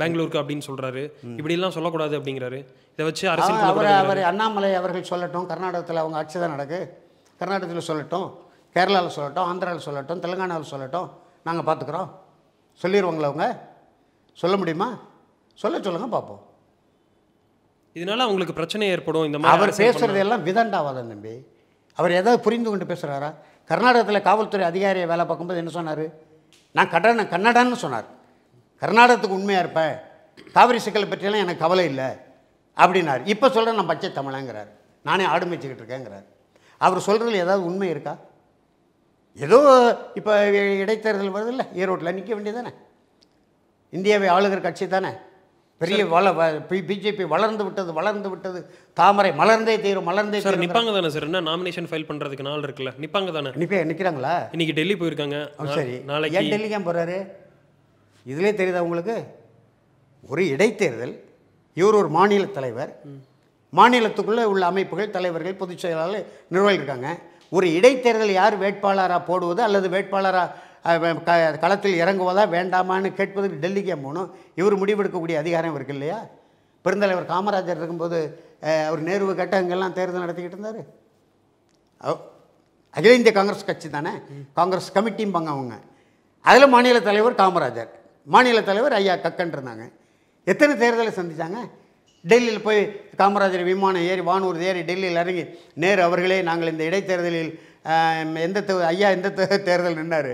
பெங்களூருக்கு அப்படின்னு சொல்கிறாரு இப்படிலாம் சொல்லக்கூடாது அப்படிங்கிறாரு இதை வச்சு அரசியல் அவர் அவர் அண்ணாமலை அவர்கள் சொல்லட்டும் கர்நாடகத்தில் அவங்க ஆட்சி தான் நடக்கு கர்நாடகத்தில் சொல்லட்டும் கேரளாவில் சொல்லட்டும் ஆந்திராவில் சொல்லட்டும் தெலுங்கானாவில் சொல்லட்டும் நாங்கள் பார்த்துக்குறோம் சொல்லிடுவாங்களா அவங்க சொல்ல முடியுமா சொல்ல சொல்லுங்கள் பார்ப்போம் இதனால் அவங்களுக்கு பிரச்சனை ஏற்படும் இந்த மாதிரி அவர் பேசுகிறது எல்லாம் விதண்டாவாதம் தம்பி அவர் எதாவது புரிந்து கொண்டு பேசுகிறாரா கர்நாடகத்தில் காவல்துறை அதிகாரியை வேலை பார்க்கும்போது என்ன சொன்னார் நான் கடன கன்னடான்னு சொன்னார் கர்நாடகத்துக்கு உண்மையாக இருப்பேன் காவிரி சிக்கலை பற்றியெல்லாம் எனக்கு கவலை இல்லை அப்படின்னார் இப்போ சொல்கிறேன் நான் பச்சை தமிழங்கிறார் நானே ஆடு மேய்ச்சிக்கிட்டு இருக்கேங்கிறார் அவர் சொல்கிறதுல ஏதாவது உண்மை இருக்கா ஏதோ இப்போ இடைத்தேர்தல் வருதில்ல ஈரோட்டில் நிற்க வேண்டியதானே இந்தியாவை ஆளுகிற கட்சி தானே பெரிய வள பிஜேபி வளர்ந்து விட்டது வளர்ந்து விட்டது தாமரை மலர்ந்தே தீரும் மலர்ந்தே சார் நிற்பாங்க தானே சார் என்ன நாமினேஷன் ஃபைல் பண்ணுறதுக்கு நாள் இருக்குல்ல நிற்பாங்க தானே நிற்பே நிற்கிறாங்களா இன்னைக்கு டெல்லி போயிருக்காங்க சரி நாளைக்கு ஏன் டெல்லி ஏன் போகிறாரு இதிலே தெரியுதா உங்களுக்கு ஒரு இடைத்தேர்தல் இவர் ஒரு மாநில தலைவர் மாநிலத்துக்குள்ளே உள்ள அமைப்புகள் தலைவர்கள் பொதுச் செயலாளர் நிர்வாகிகள் இருக்காங்க ஒரு இடைத்தேர்தல் யார் வேட்பாளராக போடுவது அல்லது வேட்பாளராக க களத்தில் இறங்குவதா வேண்டாமான்னு கேட்பதற்கு டெல்லிக்கே போகணும் இவர் முடிவெடுக்கக்கூடிய அதிகாரம் இருக்கு இல்லையா பெருந்தலைவர் காமராஜர் இருக்கும்போது அவர் நேர்வு கேட்ட அங்கெல்லாம் தேர்தல் நடத்திக்கிட்டு இருந்தார் அகில இந்திய காங்கிரஸ் கட்சி தானே காங்கிரஸ் கமிட்டியும் கமிட்டிம்பாங்க அவங்க அதில் மாநில தலைவர் காமராஜர் மாநில தலைவர் ஐயா கக்கன் இருந்தாங்க எத்தனை தேர்தலை சந்தித்தாங்க டெல்லியில் போய் காமராஜர் விமானம் ஏறி வானூர் ஏறி டெல்லியில் இறங்கி நேரு அவர்களே நாங்கள் இந்த இடைத்தேர்தலில் எந்த ஐயா எந்த தேர்தல் நின்னார்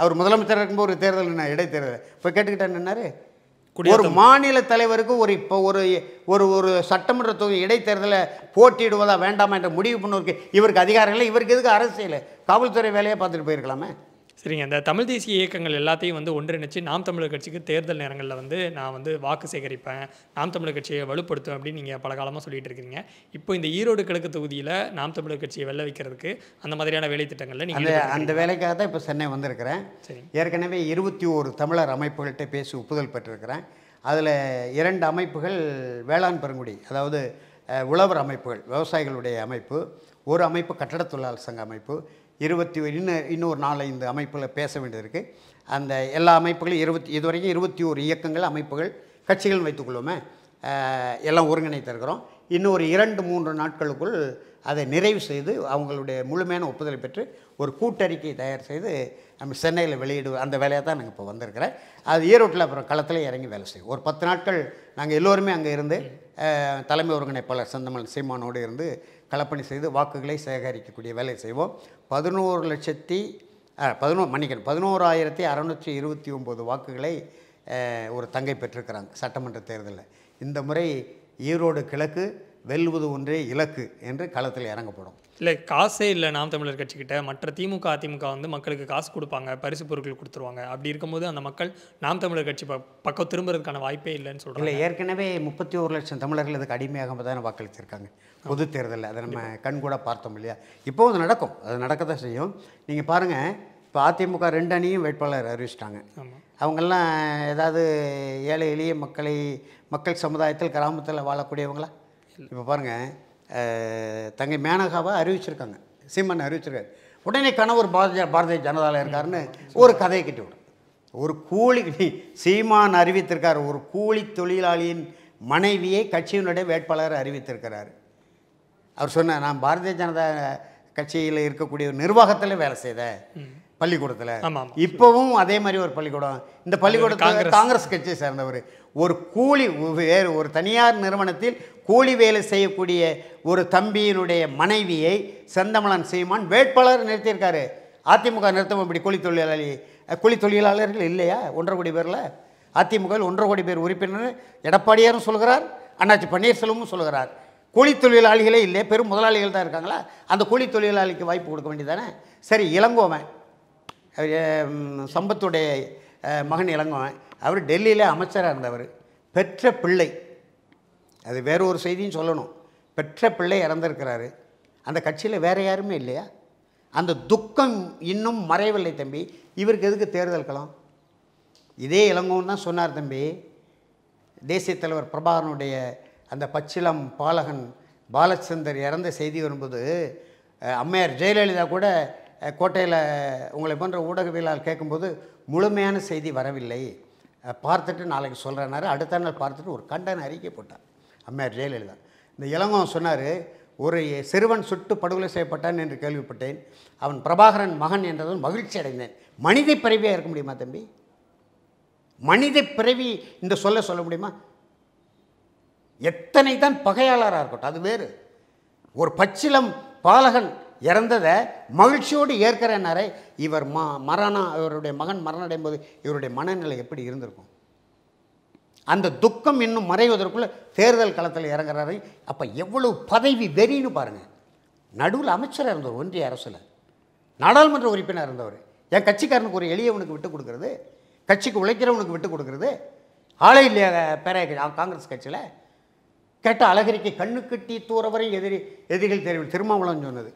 அவர் முதலமைச்சர் இருக்கும்போது ஒரு தேர்தல் நின்னார் இடைத்தேர்தல் இப்போ கேட்டுக்கிட்டேன் நின்னார் ஒரு மாநில தலைவருக்கு ஒரு இப்போ ஒரு ஒரு ஒரு சட்டமன்ற தொகுதி இடைத்தேர்தலில் போட்டியிடுவதா வேண்டாமா என்ற முடிவு பண்ணுவதற்கு இவருக்கு அதிகாரங்கள் இவருக்கு எதுக்கு அரசியல் காவல்துறை வேலையை பார்த்துட்டு போயிருக்கலாமே சரிங்க இந்த தமிழ் தேசிய இயக்கங்கள் எல்லாத்தையும் வந்து ஒன்றிணைச்சு நாம் தமிழர் கட்சிக்கு தேர்தல் நேரங்களில் வந்து நான் வந்து வாக்கு சேகரிப்பேன் நாம் தமிழர் கட்சியை வலுப்படுத்துவேன் அப்படின்னு நீங்கள் பல காலமாக சொல்லிட்டு இருக்கீங்க இப்போ இந்த ஈரோடு கிழக்கு தொகுதியில் நாம் தமிழர் கட்சியை வெள்ள வைக்கிறதுக்கு அந்த மாதிரியான வேலை திட்டங்களில் நீங்கள் அந்த வேலைக்காக தான் இப்போ சென்னை வந்திருக்கிறேன் ஏற்கனவே இருபத்தி ஓரு தமிழர் அமைப்புகள்கிட்ட பேசி ஒப்புதல் பெற்றிருக்கிறேன் அதில் இரண்டு அமைப்புகள் வேளாண் பெருங்குடி அதாவது உழவர் அமைப்புகள் விவசாயிகளுடைய அமைப்பு ஒரு அமைப்பு கட்டட தொழிலாளர் சங்க அமைப்பு இருபத்தி இன்னும் இன்னொரு நாலஞ்சு அமைப்பில் பேச வேண்டியது இருக்குது அந்த எல்லா அமைப்புகளும் இருபத்தி இதுவரைக்கும் இருபத்தி ஒரு இயக்கங்கள் அமைப்புகள் கட்சிகள் வைத்துக்கொள்வோமே எல்லாம் ஒருங்கிணைத்திருக்கிறோம் இன்னொரு இரண்டு மூன்று நாட்களுக்குள் அதை நிறைவு செய்து அவங்களுடைய முழுமையான ஒப்புதலை பெற்று ஒரு கூட்டறிக்கை தயார் செய்து நம்ம சென்னையில் வெளியிடுவோம் அந்த வேலையாக தான் நாங்கள் இப்போ வந்திருக்கிறேன் அது ஈரோட்டில் அப்புறம் களத்தில் இறங்கி வேலை செய்வோம் ஒரு பத்து நாட்கள் நாங்கள் எல்லோருமே அங்கே இருந்து தலைமை ஒருங்கிணைப்பாளர் சந்தமல் சீமானோடு இருந்து கலப்பணி செய்து வாக்குகளை சேகரிக்கக்கூடிய வேலை செய்வோம் பதினோரு லட்சத்தி பதினோரு மன்னிக்கணும் பதினோராயிரத்தி அறநூற்றி இருபத்தி ஒம்பது வாக்குகளை ஒரு தங்கை பெற்றிருக்கிறாங்க சட்டமன்ற தேர்தலில் இந்த முறை ஈரோடு கிழக்கு வெல்வது ஒன்றே இலக்கு என்று களத்தில் இறங்கப்படும் இல்லை காசே இல்லை நாம் தமிழர் கட்சிக்கிட்ட மற்ற திமுக அதிமுக வந்து மக்களுக்கு காசு கொடுப்பாங்க பரிசு பொருட்கள் கொடுத்துருவாங்க அப்படி இருக்கும்போது அந்த மக்கள் நாம் தமிழர் கட்சி பக்கம் திரும்புறதுக்கான வாய்ப்பே இல்லைன்னு சொல்கிறாங்க இல்லை ஏற்கனவே முப்பத்தி ஒரு லட்சம் தமிழர்கள் இதுக்கு அடிமையாக தான் வாக்களித்திருக்காங்க பொது தேர்தலில் அதை நம்ம கண்கூட பார்த்தோம் இல்லையா இப்போ அது நடக்கும் அது நடக்க தான் செய்யும் நீங்கள் பாருங்கள் இப்போ அதிமுக ரெண்டு அணியும் வேட்பாளர் அறிவிச்சிட்டாங்க அவங்கெல்லாம் ஏதாவது ஏழை எளிய மக்களை மக்கள் சமுதாயத்தில் கிராமத்தில் வாழக்கூடியவங்களா இப்போ பாருங்கள் தங்கை மேனகாவை அறிவிச்சிருக்காங்க சீமன் அறிவிச்சிருக்காரு உடனே கணவர் பாரதிய பாரதிய ஜனதாவில் இருக்காருன்னு ஒரு கதையை கட்டி விடும் ஒரு கூலி சீமான் அறிவித்திருக்கார் ஒரு கூலி தொழிலாளியின் மனைவியை கட்சியினுடைய வேட்பாளர் அறிவித்திருக்கிறார் அவர் சொன்ன நான் பாரதிய ஜனதா கட்சியில் இருக்கக்கூடிய நிர்வாகத்தில் வேலை செய்தேன் பள்ளிக்கூடத்தில் இப்போவும் அதே மாதிரி ஒரு பள்ளிக்கூடம் இந்த பள்ளிக்கூடத்தில் காங்கிரஸ் கட்சியை சேர்ந்தவர் ஒரு கூலி வேறு ஒரு தனியார் நிறுவனத்தில் கூலி வேலை செய்யக்கூடிய ஒரு தம்பியினுடைய மனைவியை செந்தமலன் சீமான் வேட்பாளர் நிறுத்தியிருக்காரு அதிமுக நிறுத்தம் இப்படி கூலி தொழிலாளி கூலி தொழிலாளர்கள் இல்லையா ஒன்றரை கோடி பேரில் அதிமுகவில் ஒன்றரை கோடி பேர் உறுப்பினர் எடப்பாடியாரும் சொல்கிறார் அண்ணாச்சி பன்னீர்செல்வமும் சொல்கிறார் கூலி தொழிலாளிகளே இல்லையே பெரும் முதலாளிகள் தான் இருக்காங்களா அந்த கூலி தொழிலாளிக்கு வாய்ப்பு கொடுக்க வேண்டியதானே சரி இளங்கோவன் சம்பத்துடைய மகன் இளங்கோவன் அவர் டெல்லியில் அமைச்சராக இருந்தவர் பெற்ற பிள்ளை அது வேற ஒரு செய்தியும் சொல்லணும் பெற்ற பிள்ளை இறந்திருக்கிறாரு அந்த கட்சியில் வேறு யாருமே இல்லையா அந்த துக்கம் இன்னும் மறையவில்லை தம்பி இவருக்கு எதுக்கு தேர்தல் களம் இதே இளங்கோன்னு தான் சொன்னார் தம்பி தேசிய தலைவர் பிரபாகரனுடைய அந்த பச்சிலம் பாலகன் பாலச்சந்தர் இறந்த செய்தி வரும்போது அம்மையார் ஜெயலலிதா கூட கோட்டையில் உங்களை போன்ற ஊடகவியலால் கேட்கும்போது முழுமையான செய்தி வரவில்லை பார்த்துட்டு நாளைக்கு சொல்கிறேனாரு அடுத்த நாள் பார்த்துட்டு ஒரு கண்டன அறிக்கை போட்டார் அம்மையார் ஜெயலலிதா இந்த இளங்கம் சொன்னார் ஒரு சிறுவன் சுட்டு படுகொலை செய்யப்பட்டான் என்று கேள்விப்பட்டேன் அவன் பிரபாகரன் மகன் என்றதும் மகிழ்ச்சி அடைந்தேன் மனித பிறவியாக இருக்க முடியுமா தம்பி மனித பிறவி இந்த சொல்ல சொல்ல முடியுமா எத்தனை தான் பகையாளராக இருக்கட்டும் அது வேறு ஒரு பச்சிலம் பாலகன் இறந்ததை மகிழ்ச்சியோடு ஏற்கிறனாரே இவர் ம மரணம் இவருடைய மகன் மரணடையும் போது இவருடைய மனநிலை எப்படி இருந்திருக்கும் அந்த துக்கம் இன்னும் மறைவதற்குள்ளே தேர்தல் களத்தில் இறங்குறாரு அப்போ எவ்வளவு பதவி வெறின்னு பாருங்கள் நடுவில் அமைச்சராக இருந்தவர் ஒன்றிய அரசில் நாடாளுமன்ற உறுப்பினர் இருந்தவர் என் கட்சிக்காரனுக்கு ஒரு எளியவனுக்கு விட்டு கொடுக்குறது கட்சிக்கு உழைக்கிறவனுக்கு விட்டு கொடுக்குறது ஆளே இல்லையா பேர காங்கிரஸ் கட்சியில் கேட்டால் அழகிரிக்கு கண்ணு கட்டி தூரவரை எதிரி எதிரிகள் தெரியும் திருமாவளவன் சொன்னது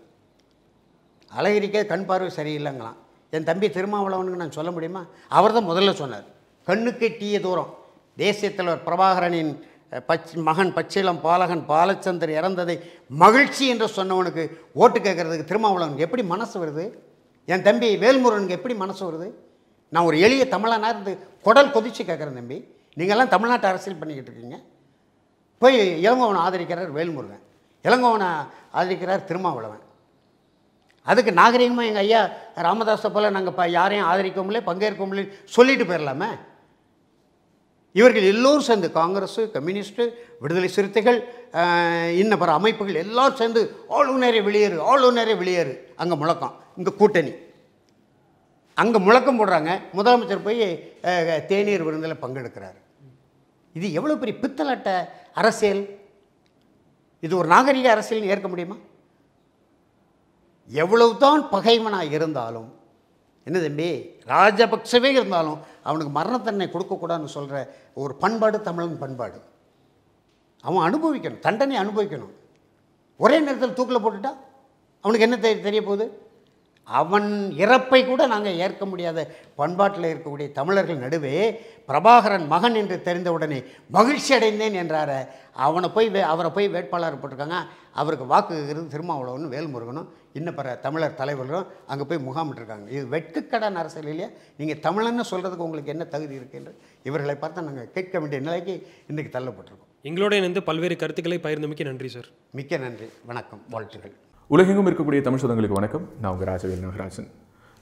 அழகிரிக்கே கண் பார்வை சரியில்லைங்களாம் என் தம்பி திருமாவளவனுக்கு நான் சொல்ல முடியுமா அவர் தான் முதல்ல சொன்னார் கண்ணு கட்டிய தூரம் தேசியத்தலைவர் பிரபாகரனின் பச் மகன் பச்சிலம் பாலகன் பாலச்சந்தர் இறந்ததை மகிழ்ச்சி என்று சொன்னவனுக்கு ஓட்டு கேட்கறதுக்கு திருமாவளவனுக்கு எப்படி மனசு வருது என் தம்பி வேல்முருகனுக்கு எப்படி மனசு வருது நான் ஒரு எளிய தமிழனாக இருந்து குடல் கொதித்து கேட்குறேன் தம்பி நீங்கள்லாம் தமிழ்நாட்டு அரசியல் பண்ணிக்கிட்டு இருக்கீங்க போய் இளங்கோவனை ஆதரிக்கிறார் வேல்முருகன் இளங்கோவனை ஆதரிக்கிறார் திருமாவளவன் அதுக்கு நாகரிகமாக எங்கள் ஐயா ராமதாஸை போல் நாங்கள் இப்போ யாரையும் ஆதரிக்கவும்லே முடியல பங்கேற்க முடியல சொல்லிட்டு போயிடலாமே இவர்கள் எல்லோரும் சேர்ந்து காங்கிரஸு கம்யூனிஸ்ட்டு விடுதலை சிறுத்தைகள் இன்னும் பிற அமைப்புகள் எல்லோரும் சேர்ந்து ஆளுநரை வெளியேறு ஆளுநரை வெளியேறு அங்கே முழக்கம் இங்கே கூட்டணி அங்கே முழக்கம் போடுறாங்க முதலமைச்சர் போய் தேநீர் விருந்தில் பங்கெடுக்கிறார் இது எவ்வளோ பெரிய பித்தலாட்ட அரசியல் இது ஒரு நாகரிக அரசியல் ஏற்க முடியுமா எவ்வளவு தான் பகைவனாக இருந்தாலும் என்ன தம்பி ராஜபக்சவே இருந்தாலும் அவனுக்கு மரணத்தன்னை கொடுக்கக்கூடாதுன்னு சொல்கிற ஒரு பண்பாடு தமிழன் பண்பாடு அவன் அனுபவிக்கணும் தண்டனை அனுபவிக்கணும் ஒரே நேரத்தில் தூக்கில் போட்டுட்டா அவனுக்கு என்ன தெரிய போகுது அவன் இறப்பை கூட நாங்கள் ஏற்க முடியாத பண்பாட்டில் இருக்கக்கூடிய தமிழர்கள் நடுவே பிரபாகரன் மகன் என்று தெரிந்தவுடனே மகிழ்ச்சி அடைந்தேன் என்றார அவனை போய் வே அவரை போய் வேட்பாளர் போட்டிருக்காங்க அவருக்கு வாக்குகிறது திருமாவளவனும் வேல்முருகனும் இன்னும் பிற தமிழர் தலைவர்களும் அங்கே போய் முகாமிட்டுருக்காங்க இது அரசியல் இல்லையா நீங்கள் தமிழன்னு சொல்கிறதுக்கு உங்களுக்கு என்ன தகுதி இருக்குது என்று இவர்களை பார்த்தா நாங்கள் கேட்க வேண்டிய நிலைக்கு இன்றைக்கு தள்ளப்பட்டிருக்கோம் எங்களோட இணைந்து பல்வேறு கருத்துக்களை மிக்க நன்றி சார் மிக்க நன்றி வணக்கம் வாழ்த்துக்கள் உலகெங்கும் இருக்கக்கூடிய தமிழ் சொந்தங்களுக்கு வணக்கம் நான் உங்கள் ராஜவேல் நாகராஜன்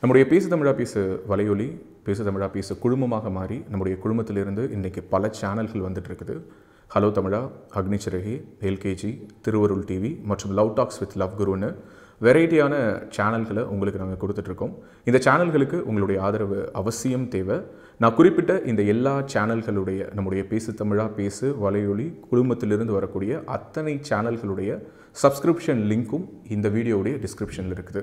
நம்முடைய பேசு தமிழா பேசு வலையொலி பேசு தமிழா பேசு குழுமமாக மாறி நம்முடைய குழுமத்திலிருந்து இன்றைக்கி பல சேனல்கள் வந்துட்டு இருக்குது hello Tamizha Agni Siragi LKG Thiruvarul TV மற்றும் லவ் டாக்ஸ் வித் லவ் குருன்னு வெரைட்டியான சேனல்களை உங்களுக்கு நாங்கள் கொடுத்துட்ருக்கோம் இந்த சேனல்களுக்கு உங்களுடைய ஆதரவு அவசியம் தேவை நான் குறிப்பிட்ட இந்த எல்லா சேனல்களுடைய நம்முடைய பேசு தமிழா பேசு வலையொலி குழுமத்திலிருந்து வரக்கூடிய அத்தனை சேனல்களுடைய சப்ஸ்கிரிப்ஷன் லிங்க்கும் இந்த வீடியோவுடைய டிஸ்கிரிப்ஷனில் இருக்குது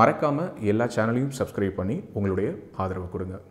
மறக்காமல் எல்லா சேனலையும் சப்ஸ்கிரைப் பண்ணி உங்களுடைய ஆதரவு கொடுங்க